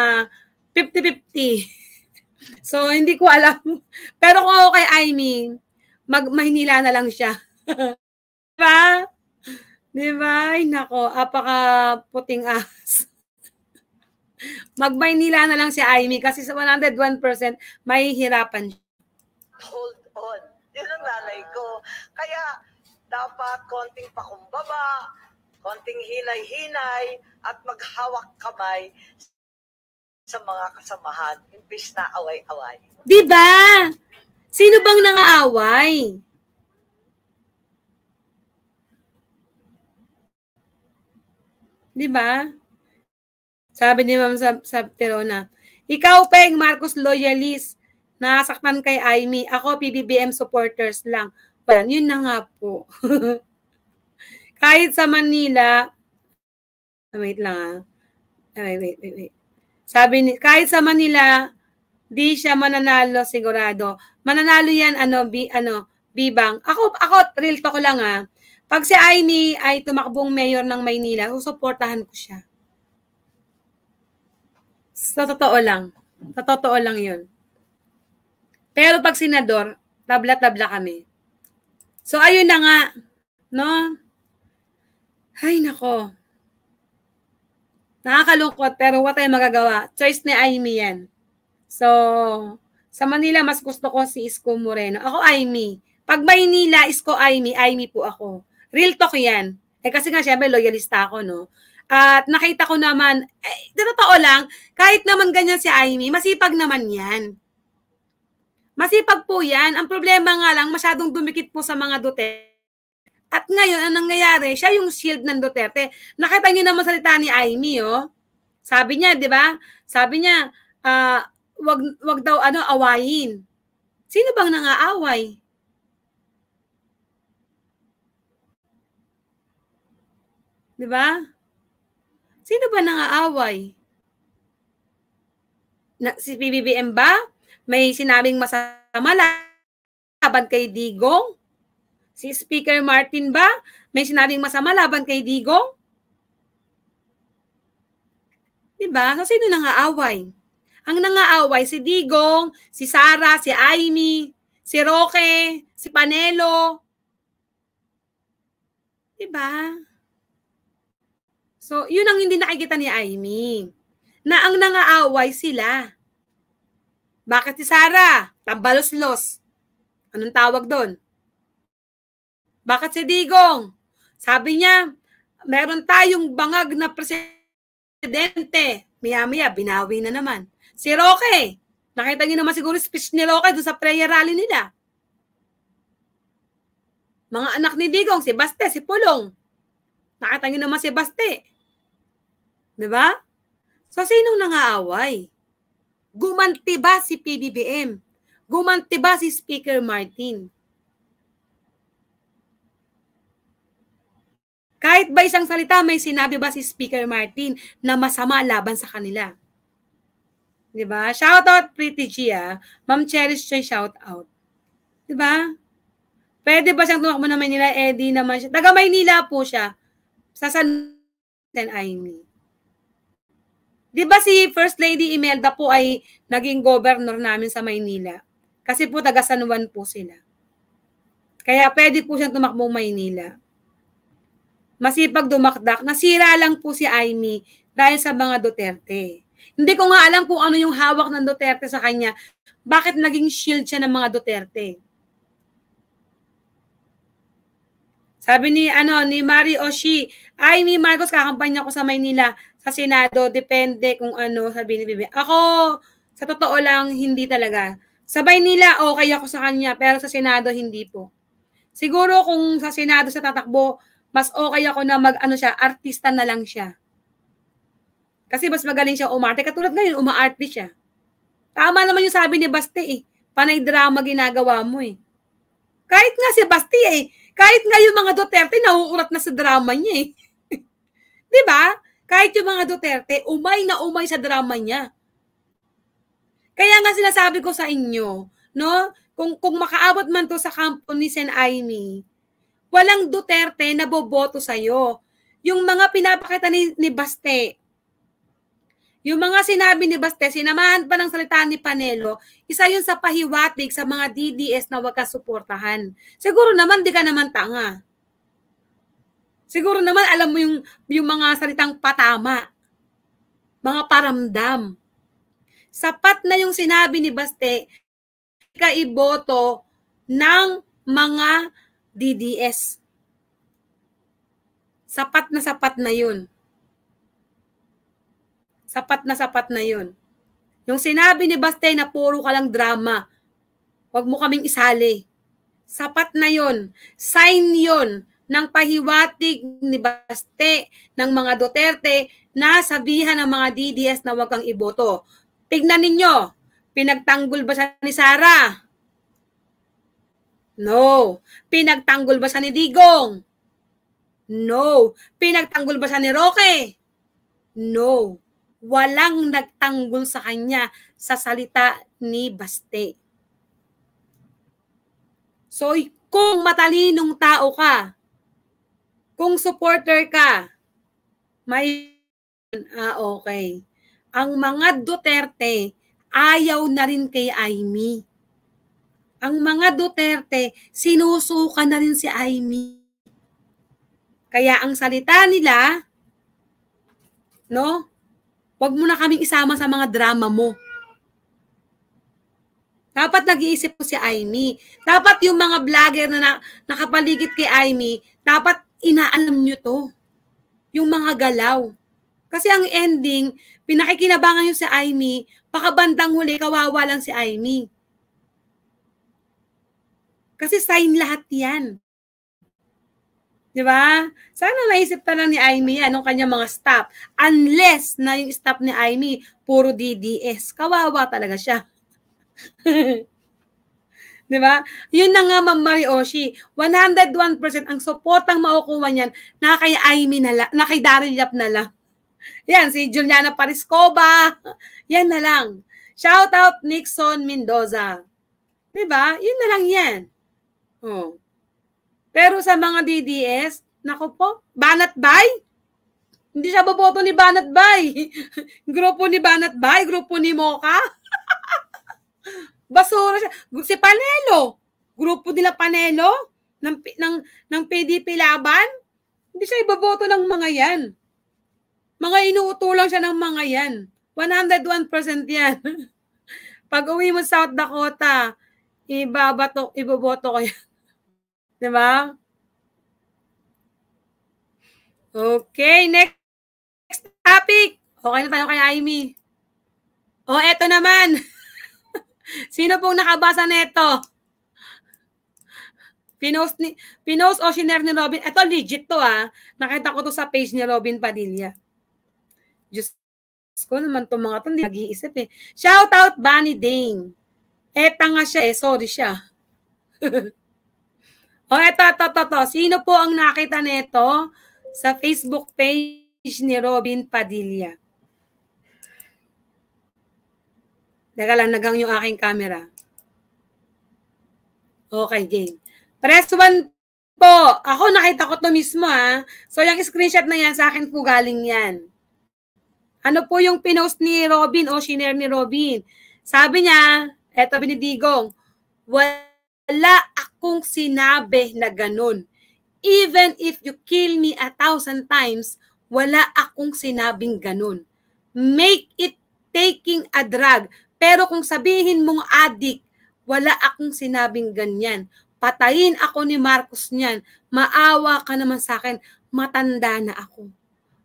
50-50. So, hindi ko alam. Pero kung okay, I mean, mag Maynila na lang siya. diba? Diba? Ay, nako, apaka puting as. mag Maynila na lang si Aimee kasi sa 101% may hirapan siya. Hold on. Yun ang lalay ko. Kaya, dapat konting pakumbaba, konting hinay-hinay, at maghawak kamay sa mga kasamahan, imbis na away-away. Di ba? Sino bang nangaaway? Di ba? Sabi ni Ma'am sa, sa Sabterona, Ikaw, Peng, Marcos Loyalis, nasaktan kay Amy. Ako, PBBM supporters lang. Well, yun na nga po. Kahit sa Manila, ah, wait lang ah. ah. Wait, wait, wait, wait. Sabi ni, kahit sa Manila, di siya mananalo sigurado. Mananalo yan, ano, bi, ano, bibang. Ako, ako, real to ko lang ah. Pag si Aini ay tumakbong mayor ng Maynila, susuportahan ko siya. Sa totoo lang. Sa totoo lang yun. Pero pag senador, tabla-tabla kami. So ayun na nga, no? Ay nako. Nakakalukot, pero what tayo magagawa? Choice ni Amy yan. So, sa Manila, mas gusto ko si Isko Moreno. Ako, Amy. Pag Maynila, Isko, Amy. Amy po ako. Real talk yan. Eh kasi nga, syempre, loyalista ako, no? At nakita ko naman, eh, totoo lang, kahit naman ganyan si Amy, masipag naman yan. Masipag po yan. Ang problema nga lang, masyadong dumikit po sa mga Duterte at ngayon, anong nangyayari? Siya yung shield ng Duterte. Nakita niyo naman salita ni Amy, oh. Sabi niya, di ba? Sabi niya, uh, wag, wag daw ano, awayin. Sino bang nangaaway? Di ba? Sino ba nangaaway? Na, si PBBM ba? May sinabing masama laban kay Digong? Si Speaker Martin ba? May sinabing masama laban kay Digong? Diba? So, sino nangaaway? Ang nangaaway, si Digong, si Sara, si Aimee, si Roque, si Panelo. Diba? So, yun ang hindi nakikita ni Aimee. Na ang nangaaway sila. Bakit si Sara? Tambalos-los. Anong tawag doon? Bakit si Digong? Sabi niya, meron tayong bangag na presidente. Maya-maya, binawi na naman. Si Roque, nakita niyo naman siguro speech ni Roque doon sa prayer rally nila. Mga anak ni Digong, si Baste, si Pulong. Nakita niyo naman si Baste. Di ba? So, sinong nangaaway? Gumanti ba si PBBM? Gumanti ba si Speaker Martin? Kahit ba isang salita may sinabi ba si Speaker Martin na masama laban sa kanila? 'Di ba? Shout out Pretty Gia. ah. Ma'am Cherish Choi shout out. 'Di ba? Pwede ba siyang tumakbo naman nila Eddie eh, naman siya. Taga Maynila po siya. Sa San San Aimee. 'Di ba si First Lady Imelda po ay naging governor namin sa Maynila? Kasi po taga San Juan po sila. Kaya pwede po siyang tumakbo Maynila masipag dumakdak, nasira lang po si Amy dahil sa mga Duterte. Hindi ko nga alam kung ano yung hawak ng Duterte sa kanya. Bakit naging shield siya ng mga Duterte? Sabi ni ano ni Mari Oshi, ay ni Marcos kakampanya ko sa Maynila sa Senado, depende kung ano sabi ni Bibi. Ako sa totoo lang hindi talaga. Sa Maynila okay ako sa kanya pero sa Senado hindi po. Siguro kung sa Senado sa tatakbo mas okay ako na mag ano siya, artista na lang siya. Kasi mas magaling siya umarte. Katulad ngayon, umaarte siya. Tama naman yung sabi ni Basti eh. Panay drama ginagawa mo eh. Kahit nga si Basti eh. Kahit nga yung mga Duterte, nauurat na sa drama niya eh. Di ba? Kahit yung mga Duterte, umay na umay sa drama niya. Kaya nga sinasabi ko sa inyo, no? Kung kung makaabot man to sa kampo ni Sen Aimee, Walang Duterte na boboto sa'yo. Yung mga pinapakita ni, ni Baste, yung mga sinabi ni Baste, sinamahan pa ng salita ni Panelo, isa yun sa pahiwatig sa mga DDS na wag ka suportahan. Siguro naman, di ka naman tanga. Siguro naman, alam mo yung, yung mga salitang patama, mga paramdam. Sapat na yung sinabi ni Baste, ka iboto ng mga DDS. Sapat na sapat na yun. Sapat na sapat na yun. Yung sinabi ni Bastay na puro ka lang drama, huwag mo kaming isali. Sapat na yon. Sign yon ng pahiwatig ni Baste ng mga Duterte na sabihan ng mga DDS na wag kang iboto. Tignan ninyo, pinagtanggol ba siya ni Sara? No. Pinagtanggol ba sa ni Digong? No. Pinagtanggol ba sa ni Roque? No. Walang nagtanggol sa kanya sa salita ni Baste. So, kung matalinong tao ka, kung supporter ka, may ah, okay. Ang mga Duterte, ayaw na rin kay Aimee ang mga Duterte, sinusuka na rin si Aimee. Kaya ang salita nila, no, wag mo na kaming isama sa mga drama mo. Dapat nag-iisip po si Aimee. Dapat yung mga vlogger na, na nakapaligid kay Aimee, dapat inaalam nyo to. Yung mga galaw. Kasi ang ending, pinakikinabangan yung si Aimee, pakabandang huli, kawawa lang si Aimee. Kasi sign lahat yan. Di ba? Sana naisip pa lang ni Amy yan, nung kanyang mga stop. Unless na yung staff ni Amy, puro DDS. Kawawa talaga siya. Di ba? Yun na nga, Ma'am Marioshi. 101% ang supportang makukuha niyan na kay Amy na lang, na kay Daryl Yap na lang. Yan, si Juliana Pariscova. Yan na lang. Shout out Nixon Mendoza. Di ba? Yun na lang yan. Oh. Pero sa mga DDS, nako po, Banat Bay? Hindi siya boboto ni Banat Bay. grupo ni Banat Bay, grupo ni Moka. Basura siya. Si Panelo. Grupo nila Panelo ng, ng, ng PDP Laban. Hindi siya iboboto ng mga yan. Mga inuutulang siya ng mga yan. 101% yan. Pag uwi mo sa South Dakota, ibabato, iboboto ko yan. 'Di ba? Okay, next next topic. Okay na tayo kay Amy. O, oh, eto naman. Sino pong nakabasa nito? Pinost ni Pinost o shiner ni Robin. Ito legit to ah. Nakita ko to sa page ni Robin Padilla. Just ko naman to mga to, nag-iisip eh. Shout out Bunny Ding. Eta nga siya eh, sorry siya. O, oh, eto, eto, eto, eto. Sino po ang nakita nito sa Facebook page ni Robin Padilla? Teka lang, nagang yung aking camera. Okay, game. Press 1 po. Ako nakita ko to mismo ha. So yung screenshot na yan, sa akin po galing yan. Ano po yung pinost ni Robin o shiner ni Robin? Sabi niya, eto binidigong, wala wala akong sinabi na ganun. Even if you kill me a thousand times, wala akong sinabing ganun. Make it taking a drug. Pero kung sabihin mong addict, wala akong sinabing ganyan. Patayin ako ni Marcos niyan. Maawa ka naman sa akin. Matanda na ako.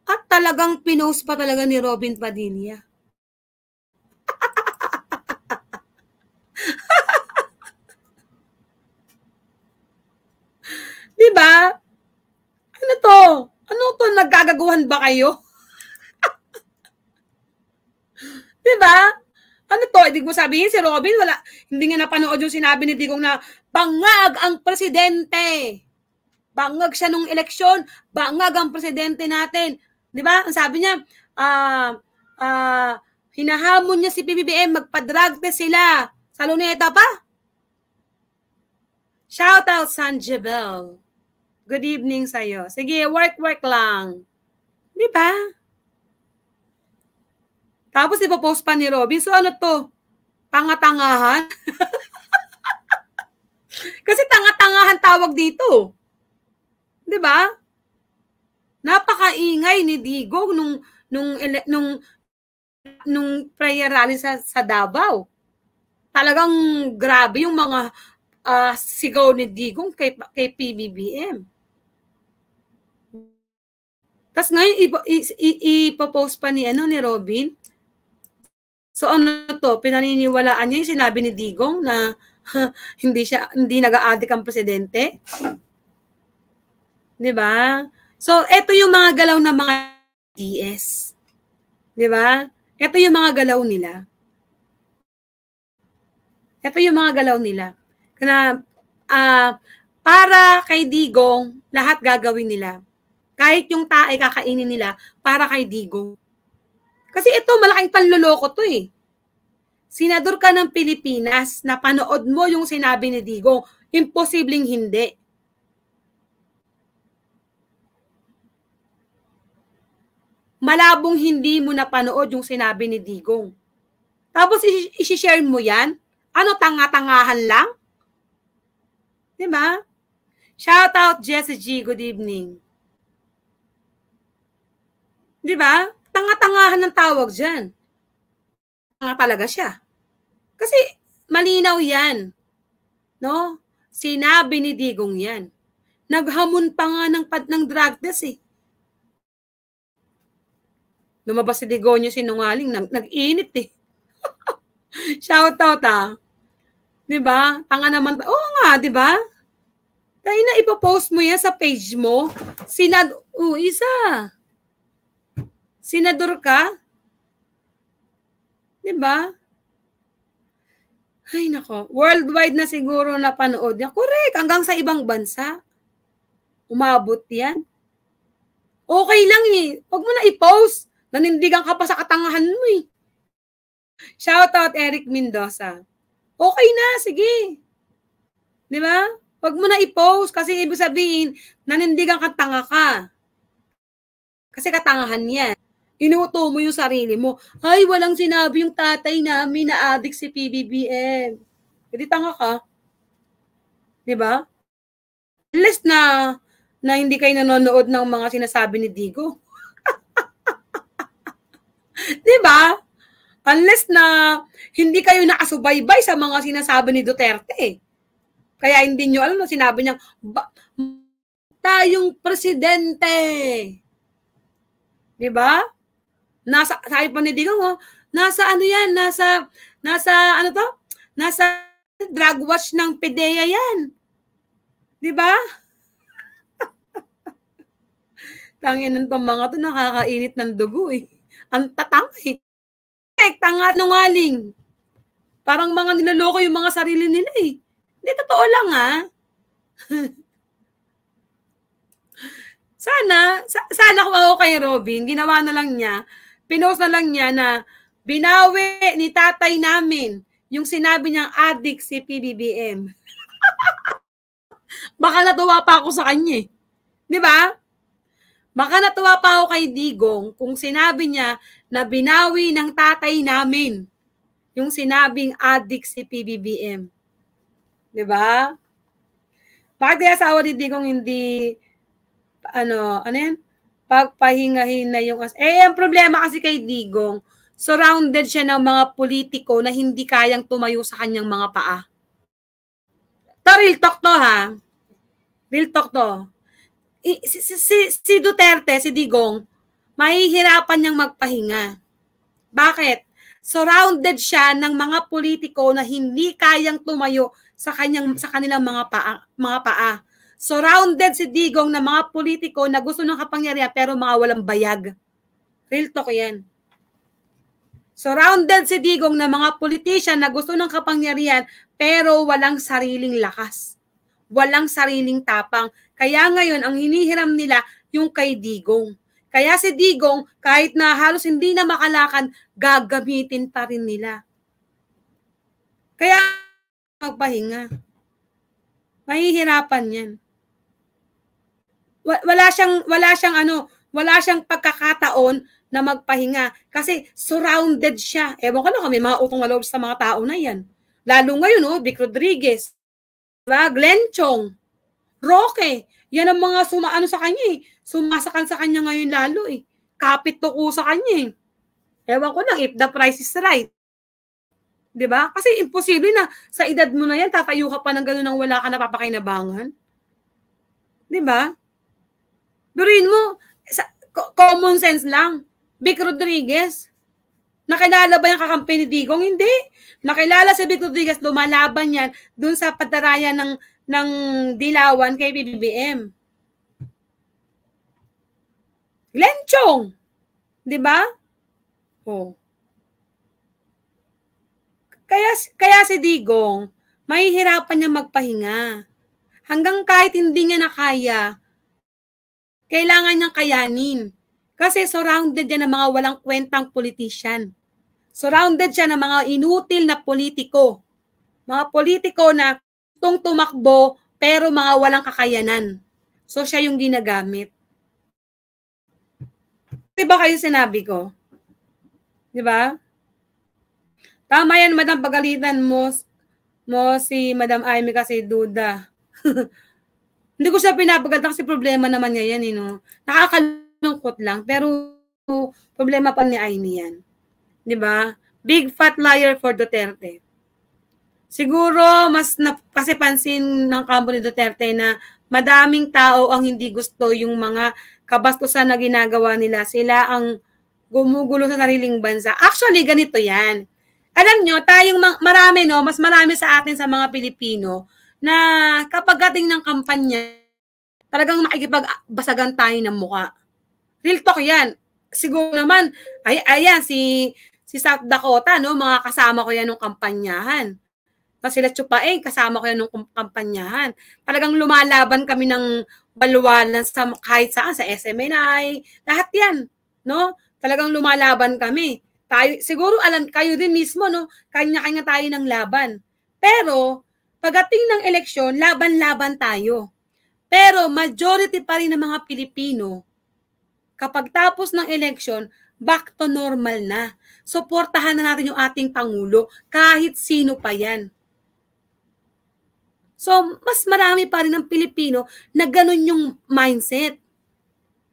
At talagang pinost pa talaga ni Robin Padilla. 'Di ba? Ano to? Ano to naggagaguhan ba kayo? 'Di ba? Ano to? Ibig mo sabihin si Robin wala hindi nga napanood yung sinabi ni Digong na bangag ang presidente. Bangag siya nung eleksyon, bangag ang presidente natin. 'Di ba? Ang sabi niya, ah uh, uh, hinahamon niya si PBBM, magpa-drug test sila. Sa luneta pa. Shout out San Jebel. Good evening sa iyo. Sige, work-work lang. Di ba? Tapos ipo-post pa ni Robin. So ano to? Pangatangahan. Kasi tangatangahan tawag dito. Di ba? Napakaingay ni Digong nung nung nung nung prayer rally sa, sa Davao. Talagang grabe yung mga uh, sigaw ni Digong kay kay PBBM. Tapos ngayon, ipopost pa ni, ano, ni Robin. So ano to, pinaniniwalaan niya yung sinabi ni Digong na hindi siya hindi nag a ang presidente. 'Di ba? So ito yung mga galaw ng mga DS. 'Di ba? Ito yung mga galaw nila. Ito yung mga galaw nila. Na uh, para kay Digong, lahat gagawin nila. Kahit yung tae kakainin nila para kay Digo. Kasi ito, malaking panloloko to eh. Senador ka ng Pilipinas, napanood mo yung sinabi ni Digo, imposibleng hindi. malabong hindi mo napanood yung sinabi ni Digong. Tapos isi-share mo yan? Ano, tanga-tangahan lang? Di ba? Shout out, Jessie G. Good evening. Di ba? Tanga-tangahan ng tawag dyan. Tanga talaga siya. Kasi malinaw yan. No? Sinabi ni Digong yan. Naghamon pa nga ng, pad, ng drug test eh. Lumabas si Digonyo sinungaling, nag, nag-init eh. Shout out ah. 'Di ba? Tanga naman. Oo nga, 'di ba? Dahil na ipopost mo 'yan sa page mo, sinad, oh, isa. Senador ka? 'Di ba? Ay nako, worldwide na siguro napanood niya. Correct, hanggang sa ibang bansa. Umabot 'yan. Okay lang eh. Huwag mo na i-post. Nanindigan ka pa sa katangahan mo eh. Shout out Eric Mendoza. Okay na, sige. 'Di ba? Huwag mo na i-post kasi ibig sabihin nanindigan ka tanga ka. Kasi katangahan 'yan inuuto mo yung sarili mo. Ay, walang sinabi yung tatay namin na adik si PBBM. Hindi e tanga ka. Di ba? Unless na, na hindi kayo nanonood ng mga sinasabi ni Digo. di ba? Unless na hindi kayo nakasubaybay sa mga sinasabi ni Duterte. Kaya hindi nyo alam na sinabi niya, tayong presidente. Di ba? Nasa, sabi pa ni Digong, oh, nasa ano yan, nasa, nasa ano to? Nasa drug watch ng PDEA yan. Di ba? Tanginan pa mga to, nakakainit ng dugo eh. Ang tatang eh. Eh, tanga nungaling. Parang mga niloloko yung mga sarili nila eh. Hindi, totoo lang ah. sana, sa- sana kung ako kay Robin, ginawa na lang niya, pinost na lang niya na binawi ni tatay namin yung sinabi niyang addict si PBBM. Baka natuwa pa ako sa kanya eh. Di ba? Baka natuwa pa ako kay Digong kung sinabi niya na binawi ng tatay namin yung sinabing addict si PBBM. Di ba? Bakit kaya asawa ni Digong hindi, ano, ano yan? pagpahingahin na yung... Eh, ang problema kasi kay Digong, surrounded siya ng mga politiko na hindi kayang tumayo sa kanyang mga paa. To, real talk to ha. Real talk to. I, si, si, si Duterte, si Digong, mahihirapan niyang magpahinga. Bakit? Surrounded siya ng mga politiko na hindi kayang tumayo sa kanyang sa kanilang mga paa, mga paa. Surrounded si Digong ng mga politiko na gusto ng kapangyarihan pero mga walang bayag. Real talk yan. Surrounded si Digong ng mga politician na gusto ng kapangyarihan pero walang sariling lakas. Walang sariling tapang. Kaya ngayon, ang hinihiram nila yung kay Digong. Kaya si Digong, kahit na halos hindi na makalakan, gagamitin pa rin nila. Kaya magpahinga. Mahihirapan yan wala siyang wala siyang ano, wala siyang pagkakataon na magpahinga kasi surrounded siya. Ewan ko lang kung may mga utong maloob sa mga tao na 'yan. Lalo ngayon, oh, Vic Rodriguez, diba? Glenn Chong, Roque, yan ang mga sumaano sa kanya eh. Sumasakal sa kanya ngayon lalo eh. Kapit to ko sa kanya eh. Ewan ko lang if the price is right. 'Di ba? Kasi imposible na sa edad mo na yan tatayo ka pa ng ganun nang wala ka napapakinabangan. 'Di ba? Durin mo, sa, common sense lang. Vic Rodriguez, nakilala ba yung kakampi ni Digong? Hindi. Nakilala si Vic Rodriguez, lumalaban yan dun sa patarayan ng, ng Dilawan kay BBM. Lenchong! di ba? Oh. Kaya, kaya si Digong, mahihirapan niya magpahinga. Hanggang kahit hindi niya nakaya, kailangan niyang kayanin. Kasi surrounded siya ng mga walang kwentang politician. Surrounded siya ng mga inutil na politiko. Mga politiko na tung tumakbo pero mga walang kakayanan. So siya yung ginagamit. ba kayo sinabi ko? Di ba? Tama yan, Madam, pagalitan mo, mo si Madam Amy kasi duda. Hindi ko siya pinapagalta kasi problema naman niya yan, eh, no? Nakakalungkot lang, pero problema pa ni Aini yan. Di ba? Big fat liar for Duterte. Siguro, mas kasi pansin ng kampo ni Duterte na madaming tao ang hindi gusto yung mga kabastusan na ginagawa nila. Sila ang gumugulo sa sariling bansa. Actually, ganito yan. Alam nyo, tayong marami, no, mas marami sa atin sa mga Pilipino, na kapag dating ng kampanya, talagang makikipagbasagan tayo ng mukha. Real talk yan. Siguro naman, ay, ayan, si, si South Dakota, no, mga kasama ko yan nung kampanyahan. Tapos sila Chupaeng, kasama ko yan nung kampanyahan. Talagang lumalaban kami ng balwalan sa kahit saan, sa SMNI, lahat yan. No? Talagang lumalaban kami. Tayo, siguro alam kayo din mismo, no? kanya-kanya tayo ng laban. Pero, Pagating ng eleksyon, laban-laban tayo. Pero majority pa rin ng mga Pilipino, kapag tapos ng eleksyon, back to normal na. Suportahan na natin yung ating Pangulo, kahit sino pa yan. So, mas marami pa rin ng Pilipino na ganun yung mindset.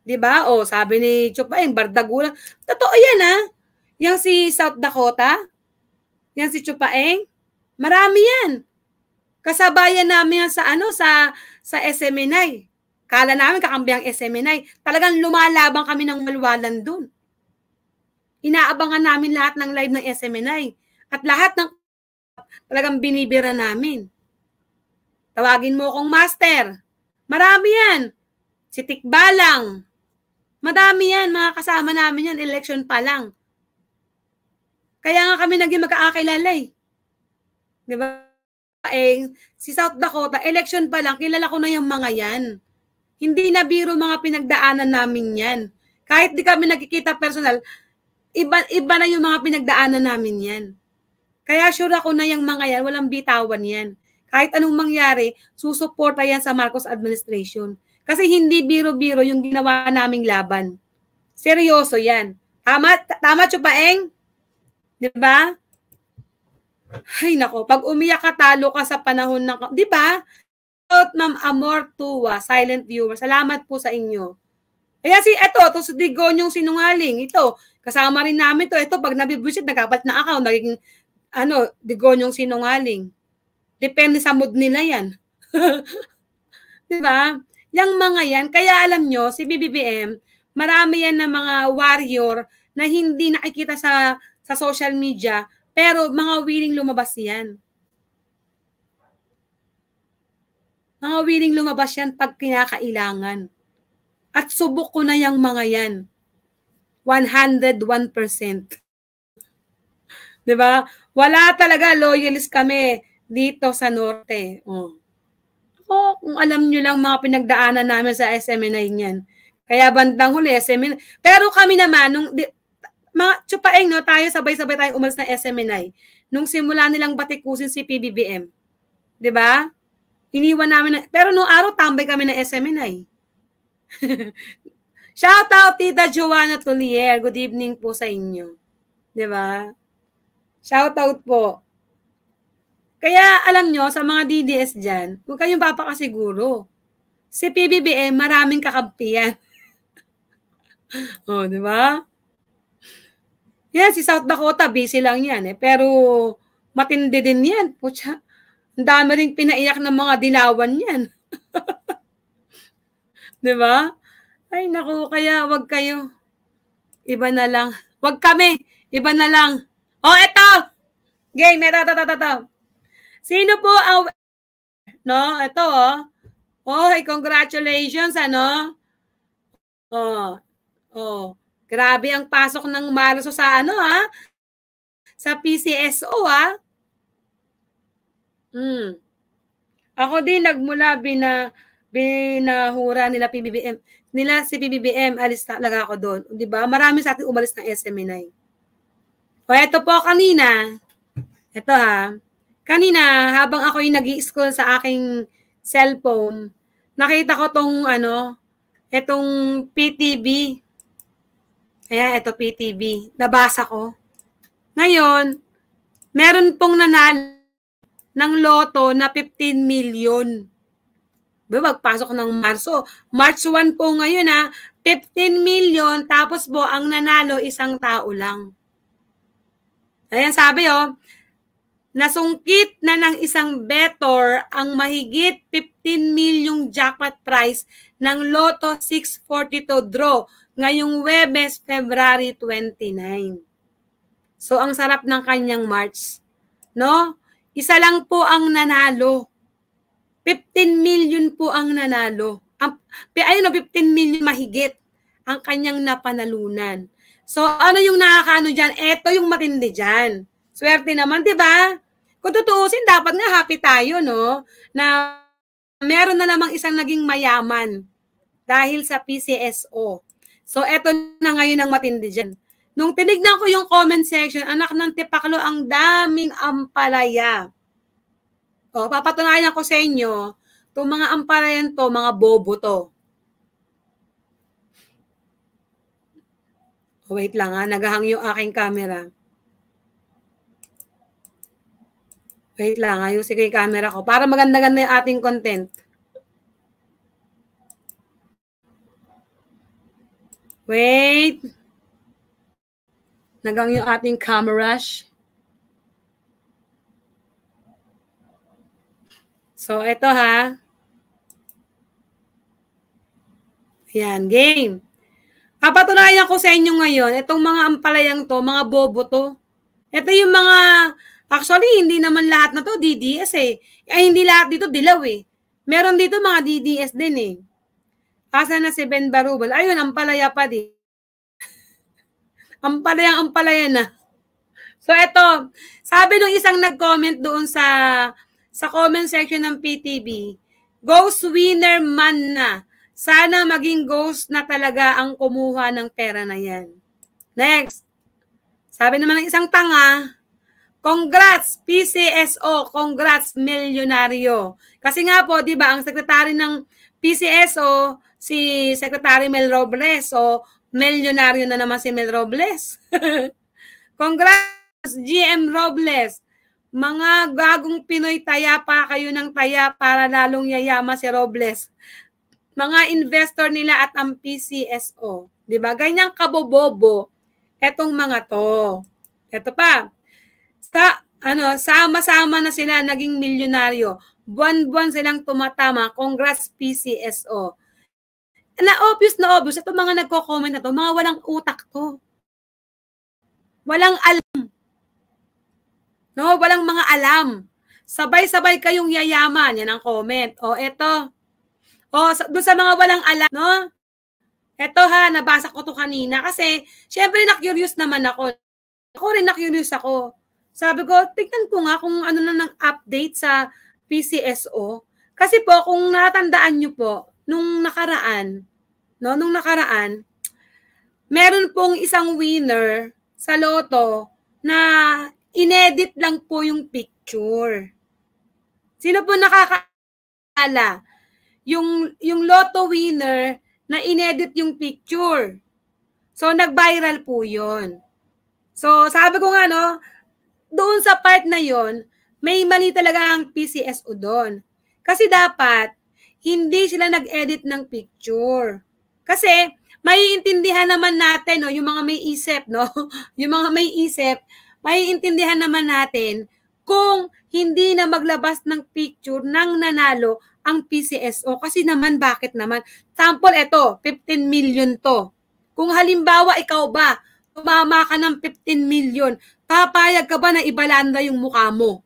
'Di ba? O, sabi ni Chupaeng, bardagulan. Totoo yan, ha? Ah. Yang si South Dakota, yan si Chupaeng, marami yan. Kasabayan namin yan sa ano sa sa SMNI. Kala namin kakambi ang SMNI. Talagang lumalabang kami ng malwalan doon. Inaabangan namin lahat ng live ng SMNI. At lahat ng talagang binibira namin. Tawagin mo akong master. Marami yan. Si Tikbalang. Madami yan. Mga kasama namin yan. Election pa lang. Kaya nga kami naging magkakakilala eh. Di ba? eh, si South Dakota, election pa lang, kilala ko na yung mga yan. Hindi na biro mga pinagdaanan namin yan. Kahit di kami nakikita personal, iba, iba na yung mga pinagdaanan namin yan. Kaya sure ako na yung mga yan, walang bitawan yan. Kahit anong mangyari, susuporta yan sa Marcos administration. Kasi hindi biro-biro yung ginawa naming laban. Seryoso yan. Tama, tama Chupaeng? Di ba? Ay nako, pag umiyak ka talo ka sa panahon ng, 'di ba? Out Ma'am Amor Tuwa, silent viewer. Salamat po sa inyo. Kaya si eto, to si Digonyong sinungaling. Ito, kasama rin namin to. Ito pag nabibusit nagkapat na account, naging ano, Digonyong sinungaling. Depende sa mood nila 'yan. 'Di ba? Yang mga 'yan, kaya alam nyo, si BBBM, marami yan ng mga warrior na hindi nakikita sa sa social media pero mga willing lumabas yan. Mga willing lumabas yan pag kinakailangan. At subok ko na yung mga yan. 101%. Diba? Wala talaga loyalist kami dito sa norte. Oh. Oh, kung alam nyo lang mga pinagdaanan namin sa SMNI yan. Kaya bandang huli, SMNI. Pero kami naman, nung, mga tsupaeng, no, tayo sabay-sabay tayong umalis na SMNI nung simula nilang batikusin si PBBM. 'Di ba? Iniwan namin na, pero nung araw tambay kami ng SMNI. Shout out Tita Joanna Tulier. Good evening po sa inyo. 'Di ba? Shout out po. Kaya alam nyo, sa mga DDS dyan, huwag kayong papakasiguro. Si PBBM, maraming kakampi yan. o, oh, di ba? Yan, si South Dakota, busy lang yan eh. Pero matindi din yan. Pucha, ang dami rin pinaiyak ng mga dilawan yan. Di ba? Ay, naku, kaya wag kayo. Iba na lang. Wag kami. Iba na lang. Oh, eto! Game, eto, eto, eto, eto. Sino po ang... No, eto, oh. Oh, congratulations, ano? Oh, oh. Grabe ang pasok ng Maluso sa ano ha? Sa PCSO ha? Hmm. Ako din nagmula bina binahura nila PBBM nila si PBBM alis talaga ako doon, 'di ba? Marami sa atin umalis ng SMNI. E eh. O ito po kanina. Ito ha. Kanina habang ako yung nag-i-scroll sa aking cellphone, nakita ko tong ano, itong PTB kaya ito PTV, nabasa ko. Ngayon, meron pong nanalo ng loto na 15 million. Magpasok pagpasok ng Marso. March 1 po ngayon ha, 15 million, tapos po ang nanalo isang tao lang. Ayan sabi oh, nasungkit na ng isang bettor ang mahigit 15 milyong jackpot prize ng Lotto 642 draw ngayong Webes, February 29. So, ang sarap ng kanyang March. No? Isa lang po ang nanalo. 15 million po ang nanalo. Ang, ayun o, 15 million mahigit ang kanyang napanalunan. So, ano yung nakakaano dyan? Eto yung matindi dyan. Swerte naman, di ba? Kung tutuusin, dapat nga happy tayo, no? Na meron na namang isang naging mayaman dahil sa PCSO. So, eto na ngayon ang matindi dyan. Nung tinignan ko yung comment section, anak ng tipaklo, ang daming ampalaya. O, papatunayan ko sa inyo, itong mga ampalayan to, mga bobo to. wait lang ha, ah. nagahang yung aking camera. Wait lang, ah. ayusin ko yung camera ko para maganda-ganda yung ating content. Wait. Nagang yung ating camera. So, ito ha. Yan, game. Papatunayan ko sa inyo ngayon, itong mga ampalayang to, mga bobo to. Ito yung mga, actually, hindi naman lahat na to DDS eh. Ay, hindi lahat dito dilaw eh. Meron dito mga DDS din eh. Asa na si Ben Barubal? Ayun, ang palaya pa di. ang palaya, ang palaya na. So eto, sabi nung isang nag-comment doon sa sa comment section ng PTB, ghost winner man na. Sana maging ghost na talaga ang kumuha ng pera na yan. Next. Sabi naman ng isang tanga, Congrats PCSO, congrats milyonaryo. Kasi nga po, 'di ba, ang sekretary ng PCSO si Secretary Mel Robles So, milyonaryo na naman si Mel Robles. Congrats GM Robles. Mga gagong Pinoy, taya pa kayo ng taya para lalong yayama si Robles. Mga investor nila at ang PCSO. Di ba? Ganyang kabobobo etong mga to. Ito pa. Sa ano, sama-sama na sila naging milyonaryo. Buwan-buwan silang tumatama. Congrats PCSO na obvious na obvious, ito mga nagko-comment na to, mga walang utak to. Walang alam. No, walang mga alam. Sabay-sabay kayong yayaman, yan ang comment. O eto. O doon sa mga walang alam, no? Eto ha, nabasa ko to kanina kasi syempre na-curious naman ako. Ako rin na-curious ako. Sabi ko, tignan ko nga kung ano na ng update sa PCSO. Kasi po, kung natandaan nyo po, nung nakaraan, no, nung nakaraan, meron pong isang winner sa loto na inedit lang po yung picture. Sino po nakakaalala? Yung, yung loto winner na inedit yung picture. So, nag-viral po yon So, sabi ko nga, no, doon sa part na yon may mali talaga ang PCSO doon. Kasi dapat, hindi sila nag-edit ng picture. Kasi, maiintindihan naman natin, no, yung mga may isip, no? yung mga may isip, maiintindihan naman natin kung hindi na maglabas ng picture ng nanalo ang PCSO. Kasi naman, bakit naman? Sample, ito, 15 million to. Kung halimbawa, ikaw ba, tumama ka ng 15 million, papayag ka ba na ibalanda yung mukha mo?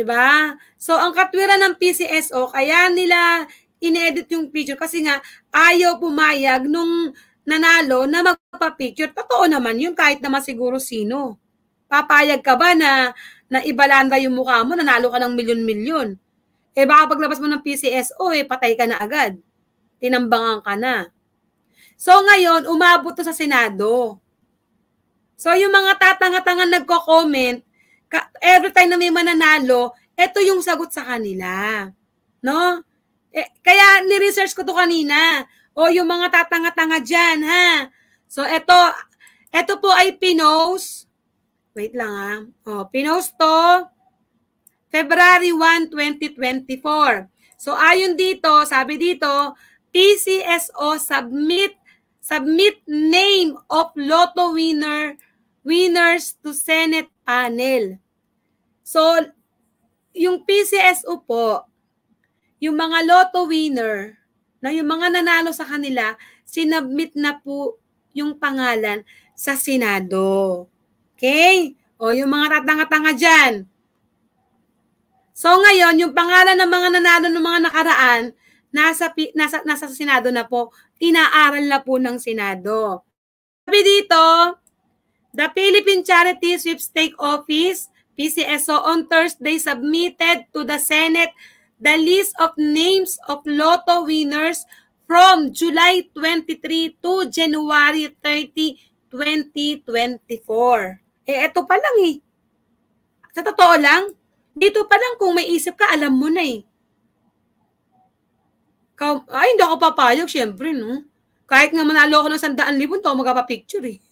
'Di ba? So ang katwiran ng PCSO kaya nila inedit yung picture kasi nga ayaw pumayag nung nanalo na magpa-picture. Totoo naman yun kahit naman siguro sino. Papayag ka ba na na ibalanda yung mukha mo, nanalo ka ng milyon-milyon? Eh baka paglabas mo ng PCSO, eh patay ka na agad. Tinambangan ka na. So ngayon, umabot to sa Senado. So yung mga tatanga-tangan nagko-comment, every time na may mananalo, ito yung sagot sa kanila. No? Eh, kaya ni-research ko to kanina. O yung mga tatanga-tanga dyan, ha? So, ito, ito po ay Pinos. Wait lang, ha? O, Pinos to. February 1, 2024. So, ayon dito, sabi dito, PCSO submit submit name of lotto winner winners to Senate panel. So, yung PCSO po, yung mga lotto winner, na yung mga nanalo sa kanila, sinabmit na po yung pangalan sa Senado. Okay? O yung mga tatanga-tanga dyan. So ngayon, yung pangalan ng mga nanalo ng mga nakaraan, nasa, nasa, nasa Senado na po, tinaaral na po ng Senado. Sabi dito, The Philippine Charity Sweepstake Office, PCSO, on Thursday submitted to the Senate the list of names of lotto winners from July 23 to January 30, 2024. Eh, eto pa lang eh. Sa totoo lang, dito pa lang kung may isip ka, alam mo na eh. Ka- Ay, hindi ako papayag, syempre, no? Kahit nga manalo ako ng 100,000, to ako magpapapicture eh.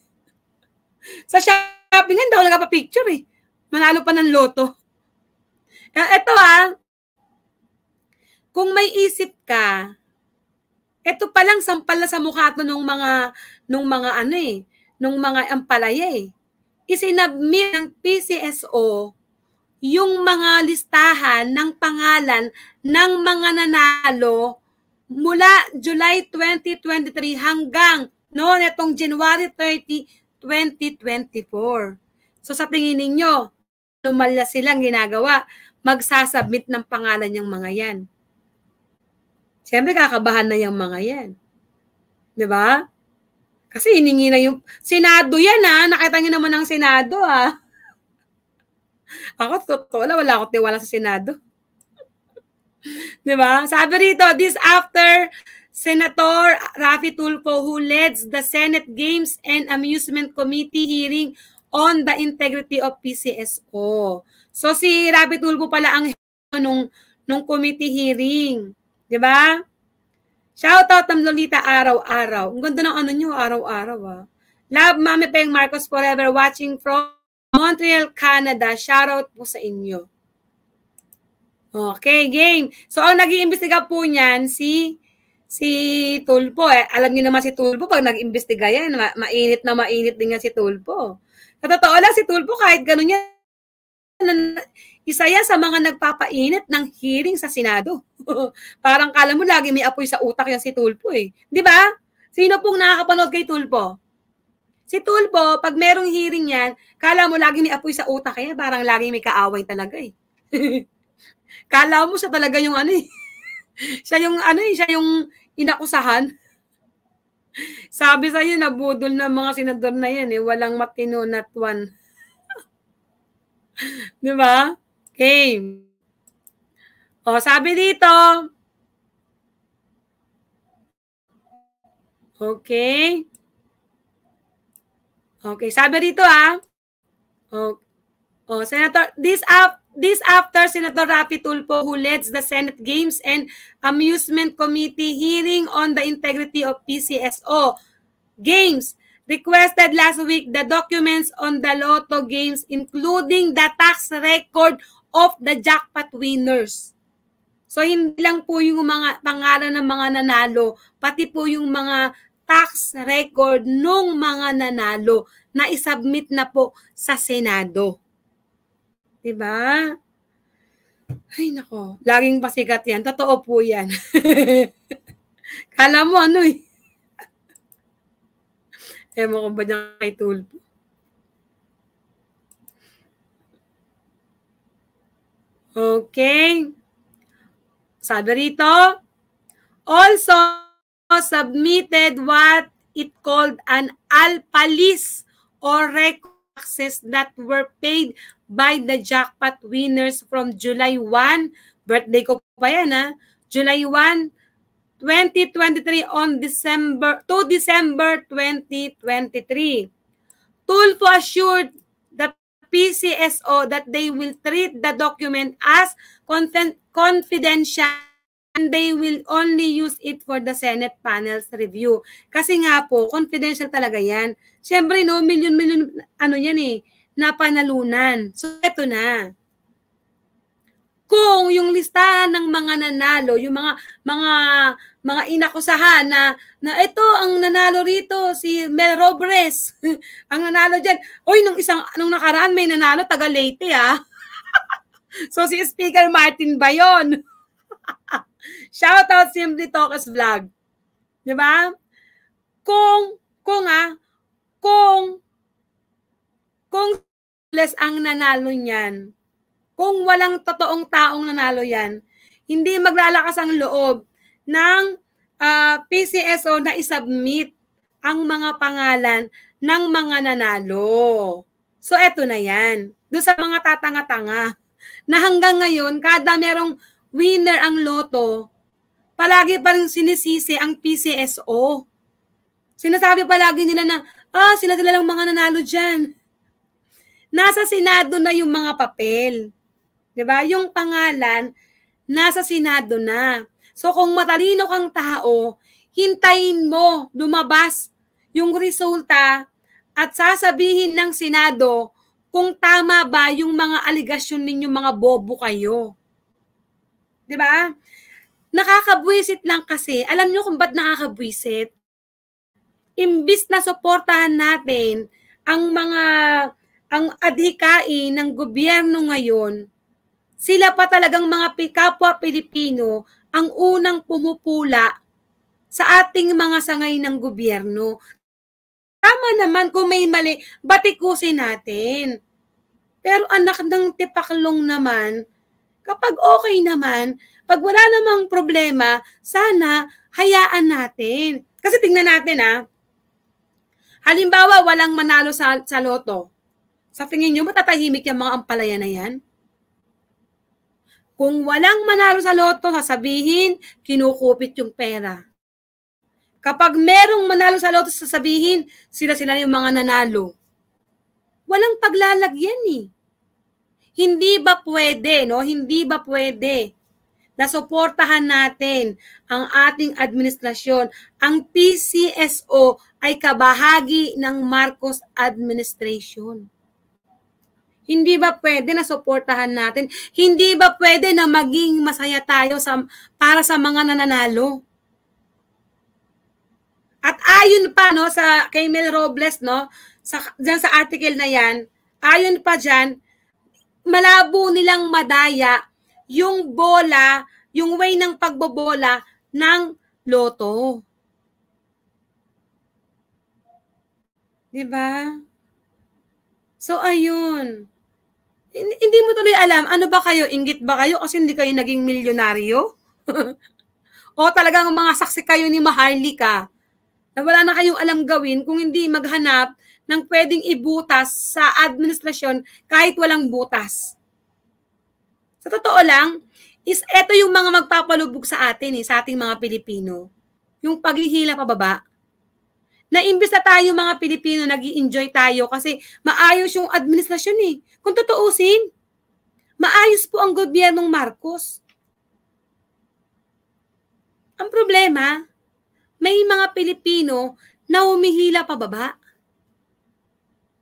Sa Shopee nga, daw nagpa-picture eh. Manalo pa ng loto. Ito ah, kung may isip ka, ito pa lang sampal na sa mukha to nung mga nung mga ano eh, nung mga ampalaya eh. Isinabmit ng PCSO yung mga listahan ng pangalan ng mga nanalo mula July 2023 hanggang no, itong January 30, 2024. So sa tingin ninyo, lumalya silang ginagawa, magsasubmit ng pangalan yung mga yan. Siyempre kakabahan na yung mga yan. Di ba? Kasi iningi na yung... Senado yan ha, ah. nakita nyo naman ang Senado ha. Ah. Ako, totoo lang, wala akong tiwala sa Senado. Di ba? Sabi rito, this after Senator Rafi Tulfo, who leads the Senate Games and Amusement Committee hearing on the integrity of PCSO. So si Rafi Tulfo pala ang nung, nung committee hearing. 'di ba? Shout out ng Lolita araw-araw. Ang ganda ng ano niyo araw-araw ah. Love Mami Peng Marcos Forever watching from Montreal, Canada. Shout out po sa inyo. Okay, game. So ang nag-iimbestiga po niyan si si Tulpo, eh, alam niyo naman si Tulpo, pag nag-imbestiga yan, ma- mainit na mainit din yan si Tulpo. Sa totoo lang, si Tulpo kahit gano'n yan, isa yan sa mga nagpapainit ng hearing sa Senado. Parang kala mo lagi may apoy sa utak yan si Tulpo eh. Di ba? Sino pong nakakapanood kay Tulpo? Si Tulpo, pag merong hearing yan, kala mo lagi may apoy sa utak kaya parang lagi may kaaway talaga eh. kala mo siya talaga yung ano eh. siya yung ano eh, siya yung inakusahan. Sabi sa iyo nabudol na mga senador na yan eh, walang matino not one. 'Di ba? Okay. O sabi dito. Okay. Okay, sabi dito ah. Oh, oh Senator, this up This after Senator Rafi Tulfo who leads the Senate Games and Amusement Committee hearing on the integrity of PCSO Games requested last week the documents on the Lotto Games including the tax record of the jackpot winners. So hindi lang po yung mga pangalan ng mga nanalo, pati po yung mga tax record ng mga nanalo na isubmit na po sa Senado. 'Di ba? Ay nako, laging pasikat 'yan. Totoo po 'yan. Kala mo ano eh. Ewan ko ba niya kay Tulpo. Okay. Sabi rito, also submitted what it called an alpalis or record taxes that were paid by the jackpot winners from July 1. Birthday ko pa yan ha. July 1, 2023 on December to December 2023. Tulfo assured the PCSO that they will treat the document as confidential and they will only use it for the Senate panel's review. Kasi nga po, confidential talaga yan. Siyempre, no, million-million, ano yan eh, na panalunan. So, eto na. Kung yung listahan ng mga nanalo, yung mga mga mga inakusahan na na ito ang nanalo rito si Mel Robres. ang nanalo diyan. Oy, nung isang nung nakaraan may nanalo taga Leyte ah. so si Speaker Martin Bayon. Shout out Simply Talkers Vlog. 'Di ba? Kung kung ah, kung kung less ang nanalo niyan. Kung walang totoong taong nanalo yan, hindi maglalakas ang loob ng uh, ah, PCSO na isubmit ang mga pangalan ng mga nanalo. So eto na yan. Doon sa mga tatanga-tanga na hanggang ngayon, kada merong winner ang loto, palagi pa rin sinisisi ang PCSO. Sinasabi palagi nila na, ah, sila sila lang mga nanalo dyan nasa Senado na yung mga papel. 'Di ba? Yung pangalan nasa Senado na. So kung matalino kang tao, hintayin mo lumabas yung resulta at sasabihin ng Senado kung tama ba yung mga aligasyon ninyo mga bobo kayo. 'Di ba? Nakakabwisit lang kasi. Alam niyo kung ba't nakakabwisit? Imbis na suportahan natin ang mga ang adhikain ng gobyerno ngayon, sila pa talagang mga kapwa Pilipino ang unang pumupula sa ating mga sangay ng gobyerno. Tama naman kung may mali, batikusin natin. Pero anak ng tipaklong naman, kapag okay naman, pag wala namang problema, sana hayaan natin. Kasi tingnan natin ah, halimbawa walang manalo sa, sa loto sa tingin nyo, matatahimik yung mga ampalaya na yan? Kung walang manalo sa loto, sasabihin, kinukupit yung pera. Kapag merong manalo sa loto, sasabihin, sila-sila yung mga nanalo. Walang paglalagyan eh. Hindi ba pwede, no? Hindi ba pwede na suportahan natin ang ating administrasyon? Ang PCSO ay kabahagi ng Marcos Administration. Hindi ba pwede na suportahan natin? Hindi ba pwede na maging masaya tayo sa, para sa mga nananalo? At ayon pa no sa kay Mel Robles no sa dyan sa article na 'yan, ayon pa diyan malabo nilang madaya yung bola, yung way ng pagbobola ng loto. 'Di ba? So ayun hindi, hindi mo tuloy alam, ano ba kayo, ingit ba kayo kasi hindi kayo naging milyonaryo? o talagang mga saksi kayo ni Maharlika na wala na kayong alam gawin kung hindi maghanap ng pwedeng ibutas sa administrasyon kahit walang butas. Sa totoo lang, is ito yung mga magpapalubog sa atin, eh, sa ating mga Pilipino. Yung paghihila pababa. Na imbis na tayo mga Pilipino, nag enjoy tayo kasi maayos yung administrasyon eh. Kung tutuusin, maayos po ang gobyernong Marcos. Ang problema, may mga Pilipino na humihila pababa.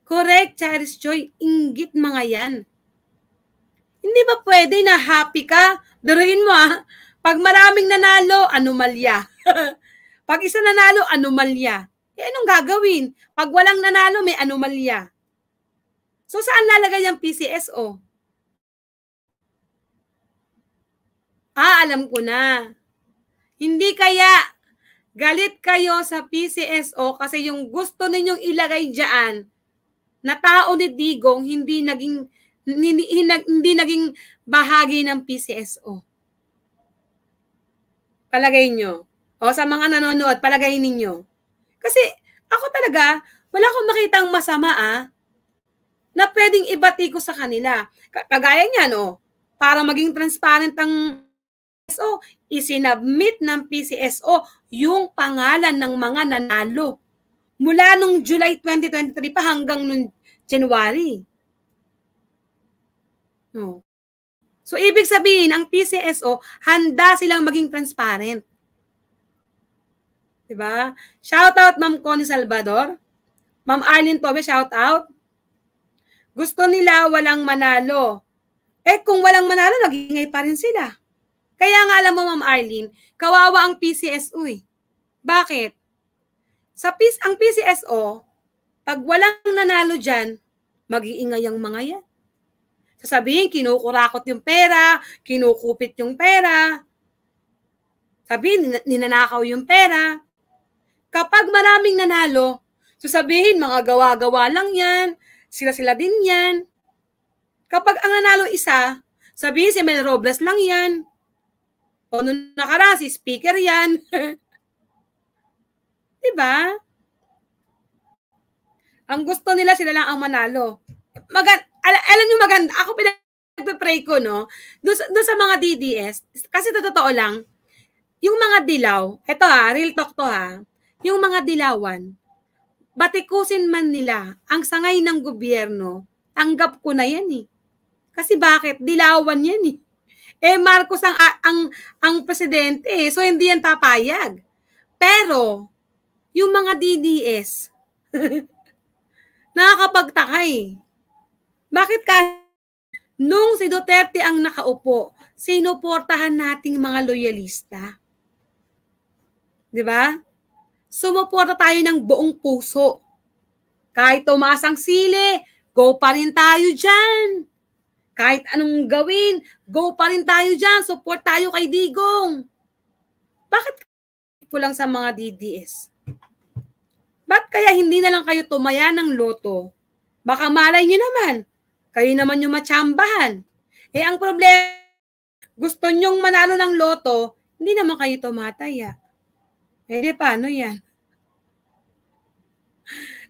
Correct, Charis Joy, inggit mga yan. Hindi ba pwede na happy ka? Daruin mo ah. Pag maraming nanalo, anomalya. Pag isa nanalo, anomalya. Eh anong gagawin? Pag walang nanalo, may anomalya. So saan lalagay ang PCSO? Oh? Ah, alam ko na. Hindi kaya galit kayo sa PCSO oh, kasi yung gusto ninyong ilagay diyan na tao ni Digong hindi naging hindi, hindi naging bahagi ng PCSO. Oh. Palagay nyo. O sa mga nanonood, palagay ninyo. Kasi ako talaga, wala akong makitang masama ah na pwedeng ibati ko sa kanila. Kagaya niya, no? Para maging transparent ang PCSO, isinabmit ng PCSO yung pangalan ng mga nanalo mula nung July 2023 pa hanggang nung January. No. So, ibig sabihin, ang PCSO, handa silang maging transparent. Diba? Shout out, Ma'am Connie Salvador. Ma'am Arlene Tobe, shout out. Gusto nila walang manalo. Eh kung walang manalo, nagingay pa rin sila. Kaya nga alam mo, Ma'am Arlene, kawawa ang PCSO eh. Bakit? Sa PIS, ang PCSO, pag walang nanalo dyan, mag-iingay ang mga yan. Sasabihin, kinukurakot yung pera, kinukupit yung pera, sabihin, ninanakaw yung pera. Kapag maraming nanalo, sasabihin, mga gawa-gawa lang yan, sila-sila din yan. Kapag ang nanalo isa, sabihin si Mel Robles lang yan. O nung nakara, si speaker yan. diba? Ang gusto nila, sila lang ang manalo. Magan al- alam nyo maganda, ako pinagpe-pray ko, no? Do sa, doon sa mga DDS, kasi to, totoo lang, yung mga dilaw, eto ha, real talk to ha, yung mga dilawan, batikusin man nila ang sangay ng gobyerno, tanggap ko na yan eh. Kasi bakit? Dilawan yan eh. Eh Marcos ang ang ang presidente eh, so hindi yan papayag. Pero yung mga DDS nakakapagtaka eh. Bakit kasi nung si Duterte ang nakaupo, sinuportahan nating mga loyalista. 'Di ba? sumuporta tayo ng buong puso. Kahit tumaas ang sili, go pa rin tayo dyan. Kahit anong gawin, go pa rin tayo dyan. Support tayo kay Digong. Bakit po lang sa mga DDS? Ba't kaya hindi na lang kayo tumaya ng loto? Baka malay nyo naman. Kayo naman yung machambahan. Eh ang problema, gusto nyong manalo ng loto, hindi naman kayo tumataya. Eh di paano yan?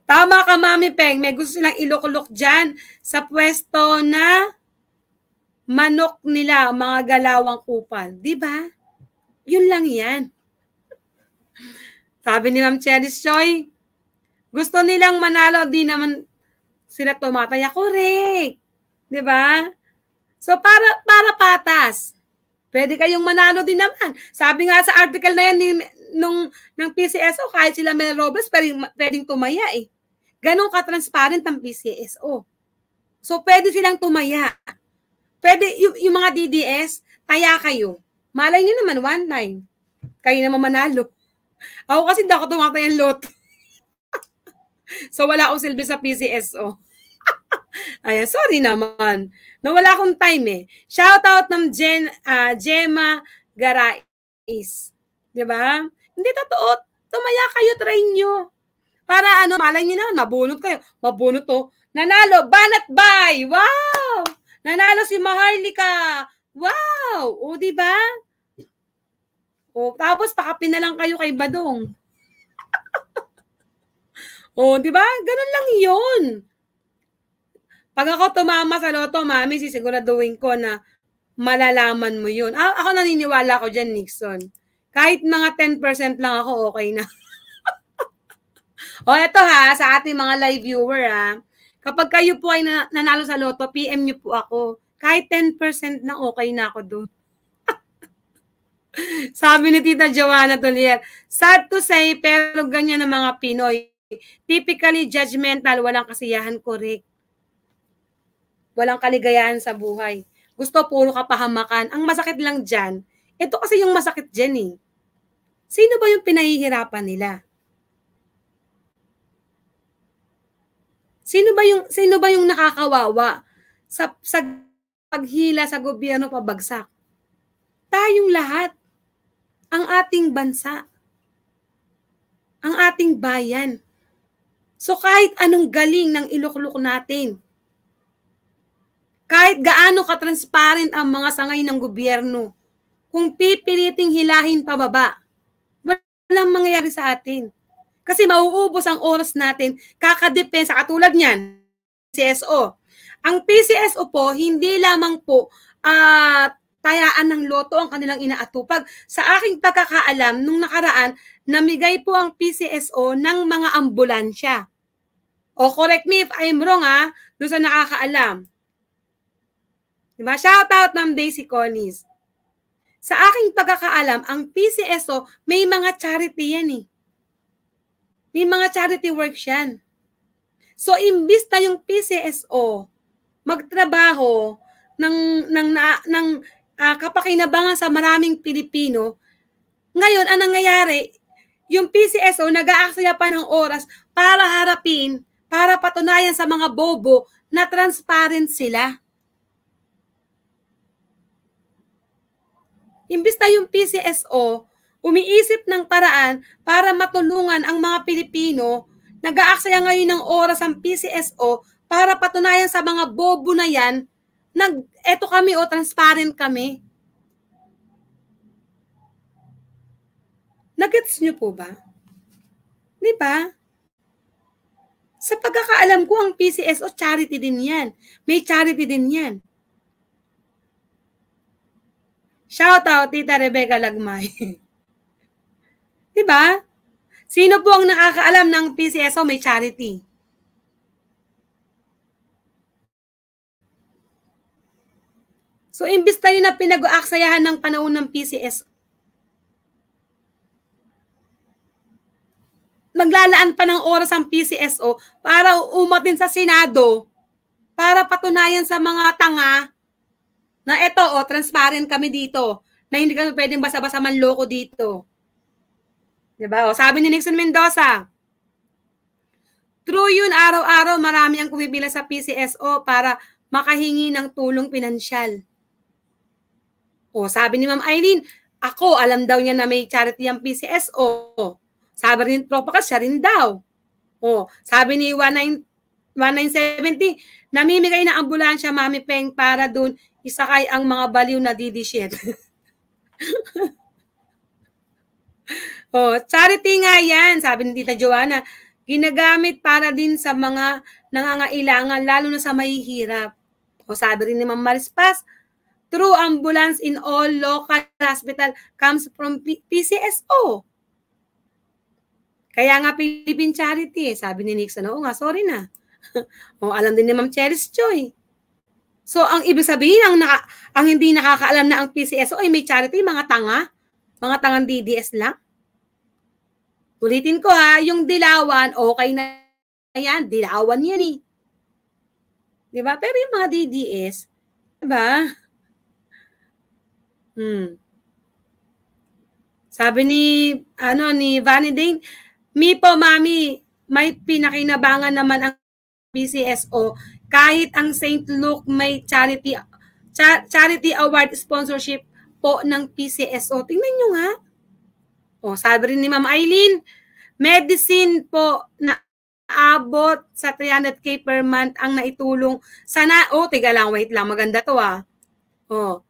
Tama ka, Mami Peng. May gusto silang ilukulok dyan sa pwesto na manok nila, mga galawang kupal. Di ba? Yun lang yan. Sabi ni Ma'am Cherish Choi, gusto nilang manalo, di naman sila tumataya. Correct. Di ba? So para para patas. Pwede kayong manalo din naman. Sabi nga sa article na yan ni, nung ng PCSO kahit sila may Robles pwedeng, pwedeng tumaya eh. Ganon ka-transparent ang PCSO. So, pwede silang tumaya. Pwede, yung, yung mga DDS, taya kayo. Malay nyo naman, one time. Kayo naman manalo. Ako kasi hindi ako tumatay lot. so, wala akong silbi sa PCSO. Ay, sorry naman. Nawala akong time eh. Shout out ng Jen, uh, Gemma Garais. ba? Diba? Hindi totoo. Tumaya kayo, try nyo. Para ano, malay nyo na, mabunot kayo. Mabunot to. Oh. Nanalo, banat bay! Wow! Nanalo si Maharlika! Wow! O, di ba? O, tapos pakapin na lang kayo kay Badong. o, di ba? Ganun lang yun. Pag ako tumama sa loto, mami, sisiguraduhin ko na malalaman mo yun. A- ako naniniwala ko dyan, Nixon. Kahit mga 10% lang ako, okay na. O eto ha, sa ating mga live viewer ha, kapag kayo po ay nanalo sa loto, PM niyo po ako. Kahit 10% na okay na ako doon. Sabi ni Tita Joanna Tolier, sad to say, pero ganyan ang mga Pinoy. Typically judgmental, walang kasiyahan, correct. Walang kaligayahan sa buhay. Gusto puro kapahamakan. Ang masakit lang dyan, ito kasi yung masakit dyan eh. Sino ba yung pinahihirapan nila? Sino ba yung sino ba yung nakakawawa sa sa paghila sa gobyerno pabagsak? Tayong lahat. Ang ating bansa. Ang ating bayan. So kahit anong galing ng iluklok natin, kahit gaano ka-transparent ang mga sangay ng gobyerno, kung pipiliting hilahin pababa, walang mangyayari sa atin. Kasi mauubos ang oras natin kakadepensa katulad niyan, PCSO. Ang PCSO po, hindi lamang po uh, tayaan ng loto ang kanilang inaatupag. Sa aking pagkakaalam, nung nakaraan, namigay po ang PCSO ng mga ambulansya. O correct me if I'm wrong ha, ah, doon sa nakakaalam. Diba? Shout out Ma'am Daisy Collins. Sa aking pagkakaalam, ang PCSO may mga charity yan eh. May mga charity work yan. So, imbis na yung PCSO magtrabaho ng, ng, na, ng uh, kapakinabangan sa maraming Pilipino, ngayon, ang nangyayari, yung PCSO nag-aaksaya pa ng oras para harapin, para patunayan sa mga bobo na transparent sila. Imbis na yung PCSO, umiisip ng paraan para matulungan ang mga Pilipino. Nag-aaksaya ngayon ng oras ang PCSO para patunayan sa mga bobo na yan, nag, eto kami o oh, transparent kami. Nagets niyo po ba? Di ba? Sa pagkakaalam ko, ang PCSO charity din yan. May charity din yan. Shout out, Tita Rebecca Lagmay. 'Di ba? Sino po ang nakakaalam ng PCSO may charity? So, imbis tayo na pinag-aaksayahan ng panahon ng PCS, maglalaan pa ng oras ang PCSO para umatin sa Senado, para patunayan sa mga tanga na eto, oh, transparent kami dito, na hindi kami pwedeng basa-basa manloko dito. Diba? O, sabi ni Nixon Mendoza, True yun, araw-araw marami ang kumibila sa PCSO para makahingi ng tulong pinansyal. O sabi ni Ma'am Eileen, ako alam daw niya na may charity ang PCSO. Sabi rin tropa ka, siya rin daw. O sabi ni 19, 1970, namimigay na ambulansya Mami Peng para doon isakay ang mga baliw na didishit. Oh, charity nga yan, sabi ni Tita Joanna. Ginagamit para din sa mga nangangailangan, lalo na sa mahihirap. O sabi rin ni Ma'am Marispas, True ambulance in all local hospital comes from P- PCSO. Kaya nga Philippine Charity, sabi ni Nixon. Oo nga, sorry na. o alam din ni Ma'am Cheris Joy. So ang ibig sabihin, ang, naka, ang hindi nakakaalam na ang PCSO ay may charity, mga tanga. Mga tangang DDS lang. Ulitin ko ha, yung dilawan, okay na yan. Dilawan yan eh. Di ba? Pero yung mga DDS, di ba? Hmm. Sabi ni, ano, ni Vanny Dane, mi po, mami, may pinakinabangan naman ang PCSO. Kahit ang St. Luke may charity cha- charity award sponsorship po ng PCSO. Tingnan nyo nga. O oh, sabi rin ni Ma'am Eileen, medicine po na abot sa 300k per month ang naitulong sana oh tiga lang wait lang maganda to ah oh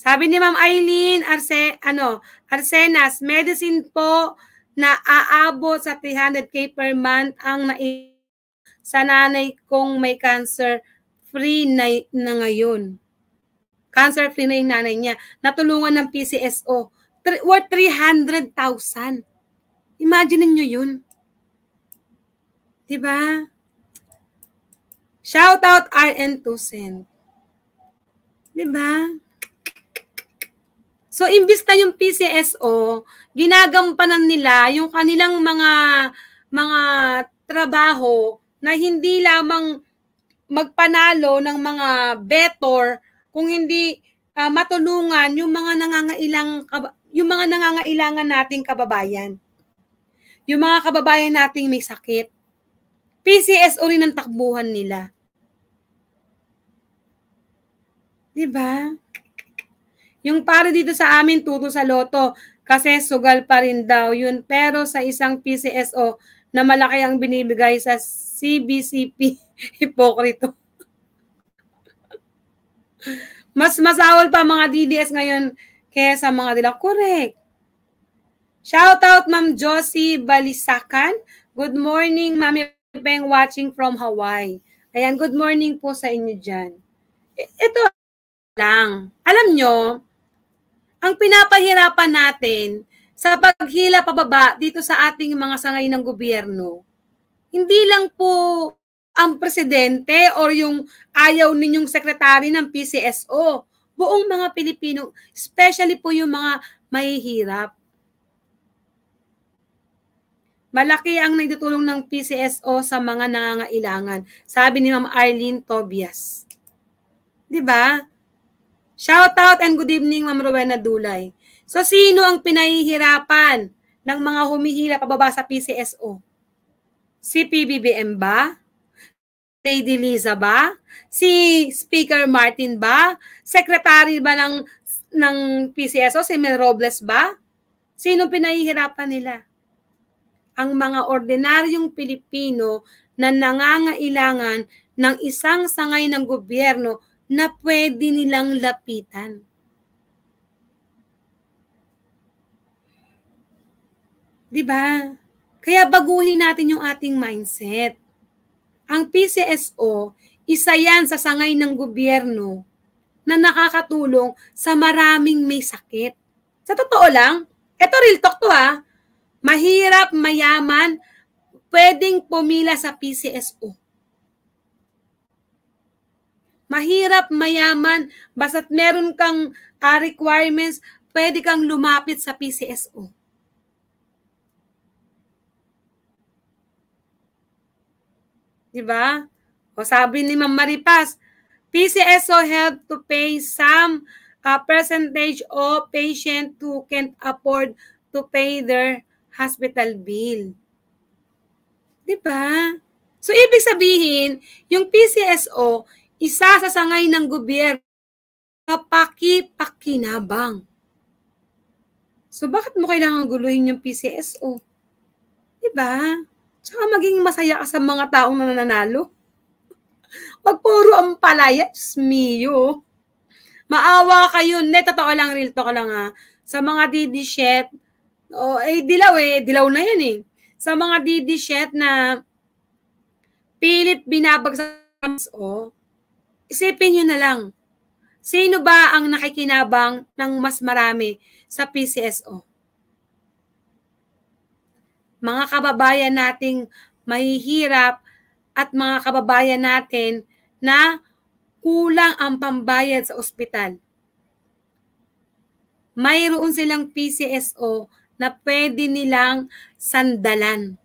sabi ni Ma'am Eileen Arse ano Arsenas medicine po na aabot sa 300k per month ang na sa nanay kong may cancer free na, na ngayon cancer free na yung nanay niya natulungan ng PCSO worth 300,000. Imagine niyo yun. 'Di ba? Shout out RN Tucent. 'Di ba? So imbis na yung PCSO, ginagampanan nila yung kanilang mga mga trabaho na hindi lamang magpanalo ng mga better kung hindi uh, matulungan yung mga nangangailang yung mga nangangailangan nating kababayan. Yung mga kababayan nating may sakit. PCSO rin ang takbuhan nila. 'Di ba? Yung para dito sa amin, tuto sa loto, kasi sugal pa rin daw yun. Pero sa isang PCSO na malaki ang binibigay sa CBCP, hipokrito. Mas masawal pa mga DDS ngayon kesa mga dila. Correct. Shout out Ma'am Josie Balisakan. Good morning, Mami Peng watching from Hawaii. Ayan, good morning po sa inyo dyan. Ito e, lang. Alam nyo, ang pinapahirapan natin sa paghila pababa dito sa ating mga sangay ng gobyerno, hindi lang po ang presidente or yung ayaw ninyong sekretary ng PCSO buong mga Pilipino, especially po yung mga mahihirap. Malaki ang nagtutulong ng PCSO sa mga nangangailangan, sabi ni Ma'am Arlene Tobias. 'Di ba? Shout out and good evening Ma'am Rowena Dulay. So sino ang pinahihirapan ng mga humihila pababa sa PCSO? Si PBBM ba? Lady Liza ba? Si Speaker Martin ba? Secretary ba ng ng PCSO si Mel Robles ba? Sino pinahihirapan nila? Ang mga ordinaryong Pilipino na nangangailangan ng isang sangay ng gobyerno na pwede nilang lapitan. Di ba? Kaya baguhin natin yung ating mindset. Ang PCSO, isa yan sa sangay ng gobyerno na nakakatulong sa maraming may sakit. Sa totoo lang, eto real talk to ha, mahirap, mayaman, pwedeng pumila sa PCSO. Mahirap, mayaman, basta't meron kang uh, requirements, pwede kang lumapit sa PCSO. Di ba? O sabi ni Ma'am Maripas, PCSO help to pay some uh, percentage of patient who can't afford to pay their hospital bill. Di ba? So, ibig sabihin, yung PCSO, isa sa sangay ng gobyerno kapaki-pakinabang. So, bakit mo kailangan guluhin yung PCSO? Diba? Tsaka maging masaya ka sa mga taong nananalo. Wag puro ang palaya. mio. Maawa kayo. Ne, totoo lang, real talk lang ha. Sa mga didi chef, oh, eh, dilaw eh. Dilaw na yan eh. Sa mga didi chef na pilit binabagsak oh, isipin nyo na lang, sino ba ang nakikinabang ng mas marami sa PCSO? mga kababayan nating mahihirap at mga kababayan natin na kulang ang pambayad sa ospital. Mayroon silang PCSO na pwede nilang sandalan.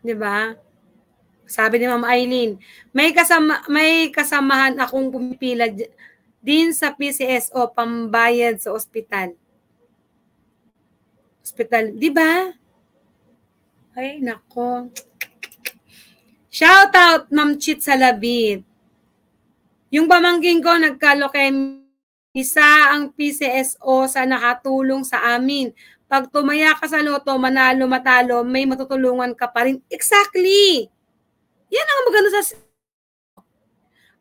'Di ba? Sabi ni Ma'am Eileen, may kasama may kasamahan akong pumipila din sa PCSO pambayad sa ospital. Hospital, di ba? Ay, nako. Shout out, Ma'am Chit Salabit. Yung pamangking ko, nagkalokem isa ang PCSO sa nakatulong sa amin. Pag tumaya ka sa loto, manalo, matalo, may matutulungan ka pa rin. Exactly! Yan ang maganda sa...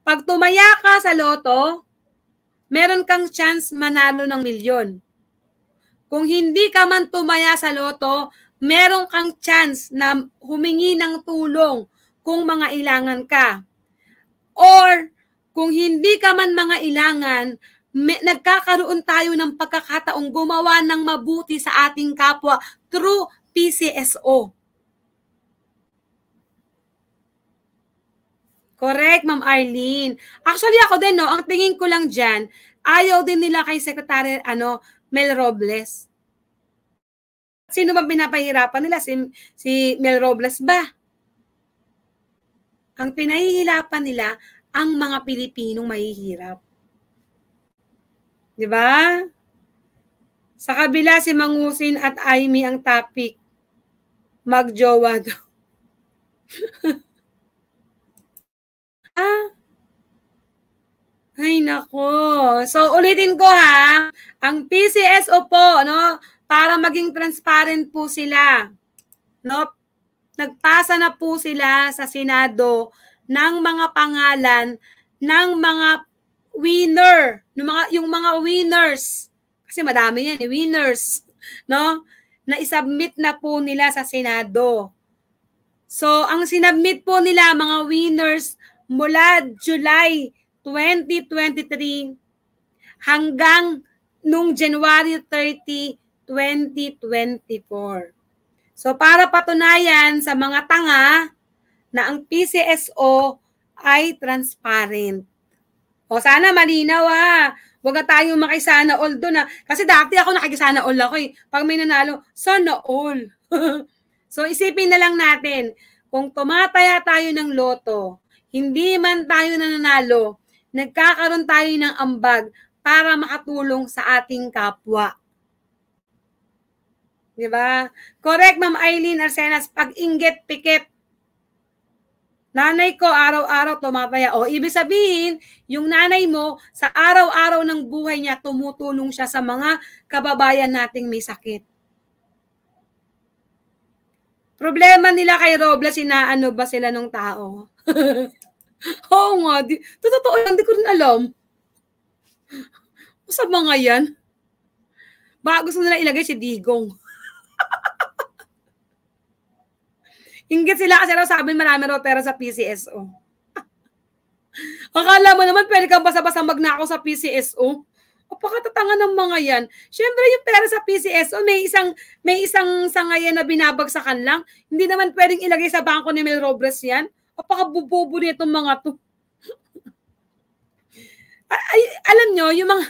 Pag tumaya ka sa loto, meron kang chance manalo ng milyon. Kung hindi ka man tumaya sa loto, meron kang chance na humingi ng tulong kung mga ilangan ka. Or kung hindi ka man mga ilangan, may, nagkakaroon tayo ng pagkakataong gumawa ng mabuti sa ating kapwa through PCSO. Correct, Ma'am Arlene. Actually, ako din, no, ang tingin ko lang dyan, ayaw din nila kay Secretary, ano, Mel Robles. Sino ba pinapahirapan nila? Si, si Mel Robles ba? Ang pinahihirapan nila, ang mga Pilipinong mahihirap. Di ba? Sa kabila si Mangusin at Amy ang topic. Magjowa daw. ah, ay, nako. So, ulitin ko ha. Ang PCSO po, no, para maging transparent po sila, no, nagpasa na po sila sa Senado ng mga pangalan ng mga winner, ng mga, yung mga winners. Kasi madami yan, eh, winners, no, na isubmit na po nila sa Senado. So, ang sinubmit po nila, mga winners, mula July 2023 hanggang nung January 30, 2024. So para patunayan sa mga tanga na ang PCSO ay transparent. O sana malinaw ha. Huwag na tayong makisana all doon na. Kasi dati ako nakikisana all ako eh. Pag may nanalo, sana all. so isipin na lang natin, kung tumataya tayo ng loto, hindi man tayo nananalo, nagkakaroon tayo ng ambag para makatulong sa ating kapwa. Di ba? Correct, Ma'am Eileen Arsenas, pag-inggit, pikit. Nanay ko araw-araw tumataya. O, ibig sabihin, yung nanay mo, sa araw-araw ng buhay niya, tumutulong siya sa mga kababayan nating may sakit. Problema nila kay Robles, inaano ba sila nung tao? Oo nga, di, totoo yan, di ko rin alam. Sa mga yan. Baka gusto nila ilagay si Digong. Ingit sila kasi raw sabi marami raw pera sa PCSO. Akala mo naman pwede kang basa-basa ako sa PCSO? Napakatatanga ng mga yan. Siyempre yung pera sa PCSO, may isang may isang sangayan na binabagsakan lang. Hindi naman pwedeng ilagay sa bangko ni Mel Robres yan. Kapakabobobo nitong mga to. ay, alam nyo, yung mga,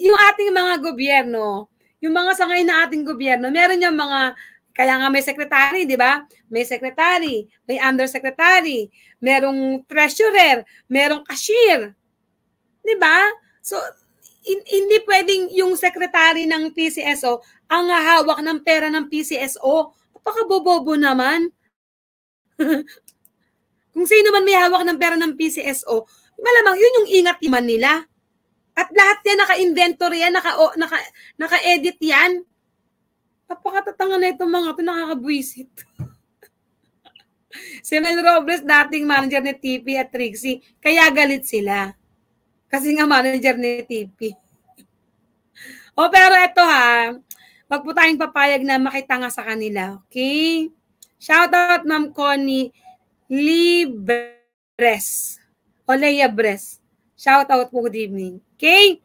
yung ating mga gobyerno, yung mga sa ngayon na ating gobyerno, meron yung mga, kaya nga may secretary, di ba? May secretary, may undersecretary, merong treasurer, merong cashier. Di ba? So, in, hindi pwedeng yung secretary ng PCSO ang hawak ng pera ng PCSO. Napakabobobo naman. Kung sino man may hawak ng pera ng PCSO, malamang yun yung ingat iman nila. At lahat yan, naka-inventory yan, naka, o, naka, naka-edit yan. Napakatatanga na itong mga ito, nakakabwisit. si Mel Robles, dating manager ni TP at Trixie, kaya galit sila. Kasi nga manager ni TP. o pero ito ha, wag po tayong papayag na makita makitanga sa kanila, okay? Shout out Ma'am Connie Libres. O Leabres. Shout out po, good evening. Okay?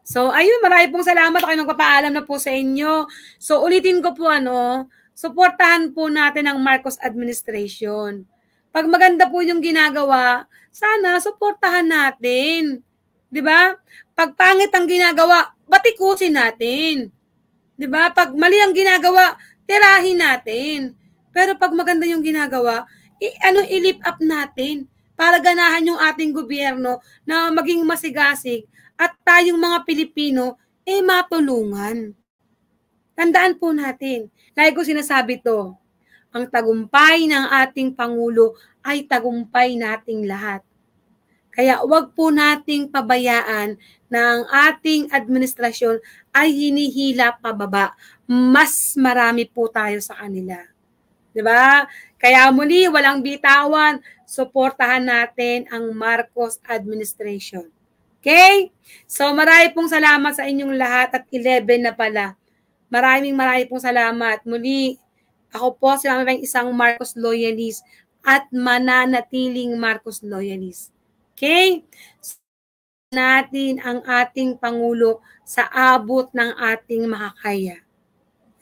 So, ayun, marami pong salamat. Ako nagpapaalam na po sa inyo. So, ulitin ko po, ano, suportahan po natin ang Marcos administration. Pag maganda po yung ginagawa, sana suportahan natin. 'Di ba? Pag pangit ang ginagawa, batikusin natin. 'Di ba? Pag mali ang ginagawa, tirahin natin. Pero pag maganda yung ginagawa, i, ano, ilip up natin para ganahan yung ating gobyerno na maging masigasig at tayong mga Pilipino eh matulungan. Tandaan po natin, lagi ko sinasabi to, ang tagumpay ng ating Pangulo ay tagumpay nating lahat. Kaya huwag po nating pabayaan na ang ating administrasyon ay hinihila pababa. Mas marami po tayo sa kanila. 'Di ba? Kaya muli, walang bitawan. Suportahan natin ang Marcos administration. Okay? So marami pong salamat sa inyong lahat at 11 na pala. Maraming marami pong salamat. Muli, ako po si Mama isang Marcos loyalist at mananatiling Marcos loyalist. Okay? natin ang ating Pangulo sa abot ng ating makakaya.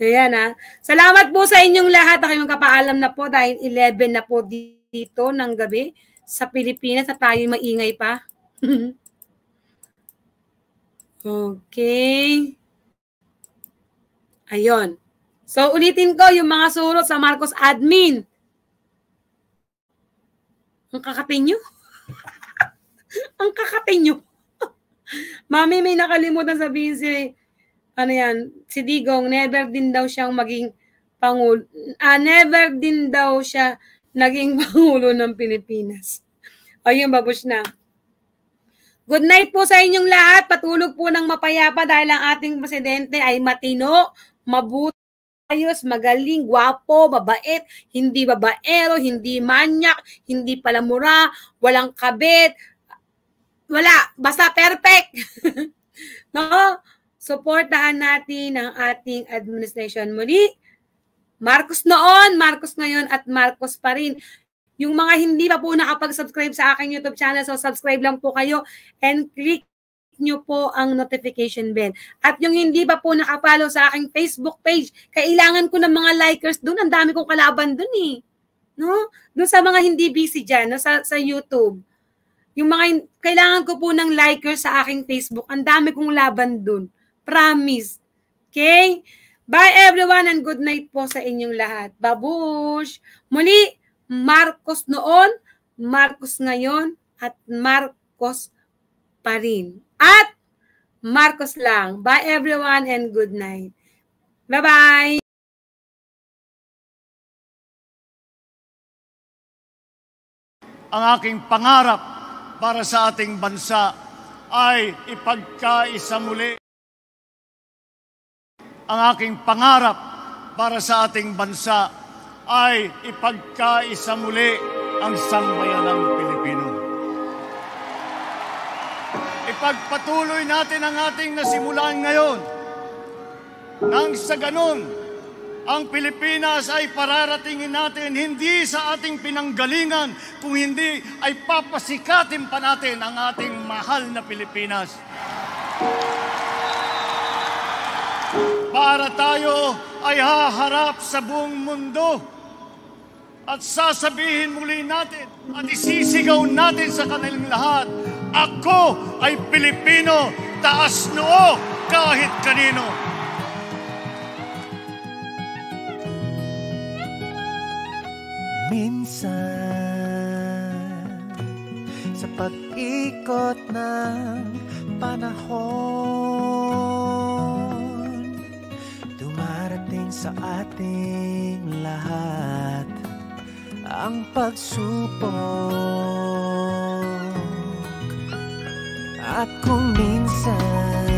Ayan ha. Ah. Salamat po sa inyong lahat. Ako'y magkapaalam na po dahil 11 na po dito ng gabi sa Pilipinas at tayo maingay pa. okay. Ayon. So ulitin ko yung mga surot sa Marcos Admin. Ang kakatin nyo. Ang kakatin nyo. Mami, may nakalimutan sabihin si ano yan, si Digong, never din daw siyang maging pangulo, ah, never din daw siya naging pangulo ng Pilipinas. Ayun, bagus na. Good night po sa inyong lahat. Patulog po ng mapayapa dahil ang ating presidente ay matino, mabuti, ayos, magaling, gwapo, mabait, hindi babaero, hindi manyak, hindi palamura, walang kabit, wala, basta perfect. no? Suportahan natin ang ating administration muli. Marcos noon, Marcos ngayon at Marcos pa rin. Yung mga hindi pa po nakapag-subscribe sa aking YouTube channel, so subscribe lang po kayo and click nyo po ang notification bell. At yung hindi pa po nakapalo sa aking Facebook page, kailangan ko ng mga likers doon. Ang dami kong kalaban doon eh. No? Doon sa mga hindi busy dyan, no? sa, sa YouTube. Yung mga, kailangan ko po ng likers sa aking Facebook. Ang dami kong laban doon. Promise. Okay? Bye everyone and good night po sa inyong lahat. Babush! Muli, Marcos noon, Marcos ngayon, at Marcos pa rin. At Marcos lang. Bye everyone and good night. Bye-bye! Ang aking pangarap para sa ating bansa ay ipagkaisa muli ang aking pangarap para sa ating bansa ay ipagkaisa muli ang sambayan ng Pilipino. Ipagpatuloy natin ang ating nasimulan ngayon. Nang sa ganun, ang Pilipinas ay pararatingin natin hindi sa ating pinanggalingan, kung hindi ay papasikatin pa natin ang ating mahal na Pilipinas para tayo ay haharap sa buong mundo at sasabihin muli natin at isisigaw natin sa kanilang lahat, ako ay Pilipino, taas noo kahit kanino. Minsan sa pag-ikot ng panahon sa ating lahat ang pagsubok at kung minsan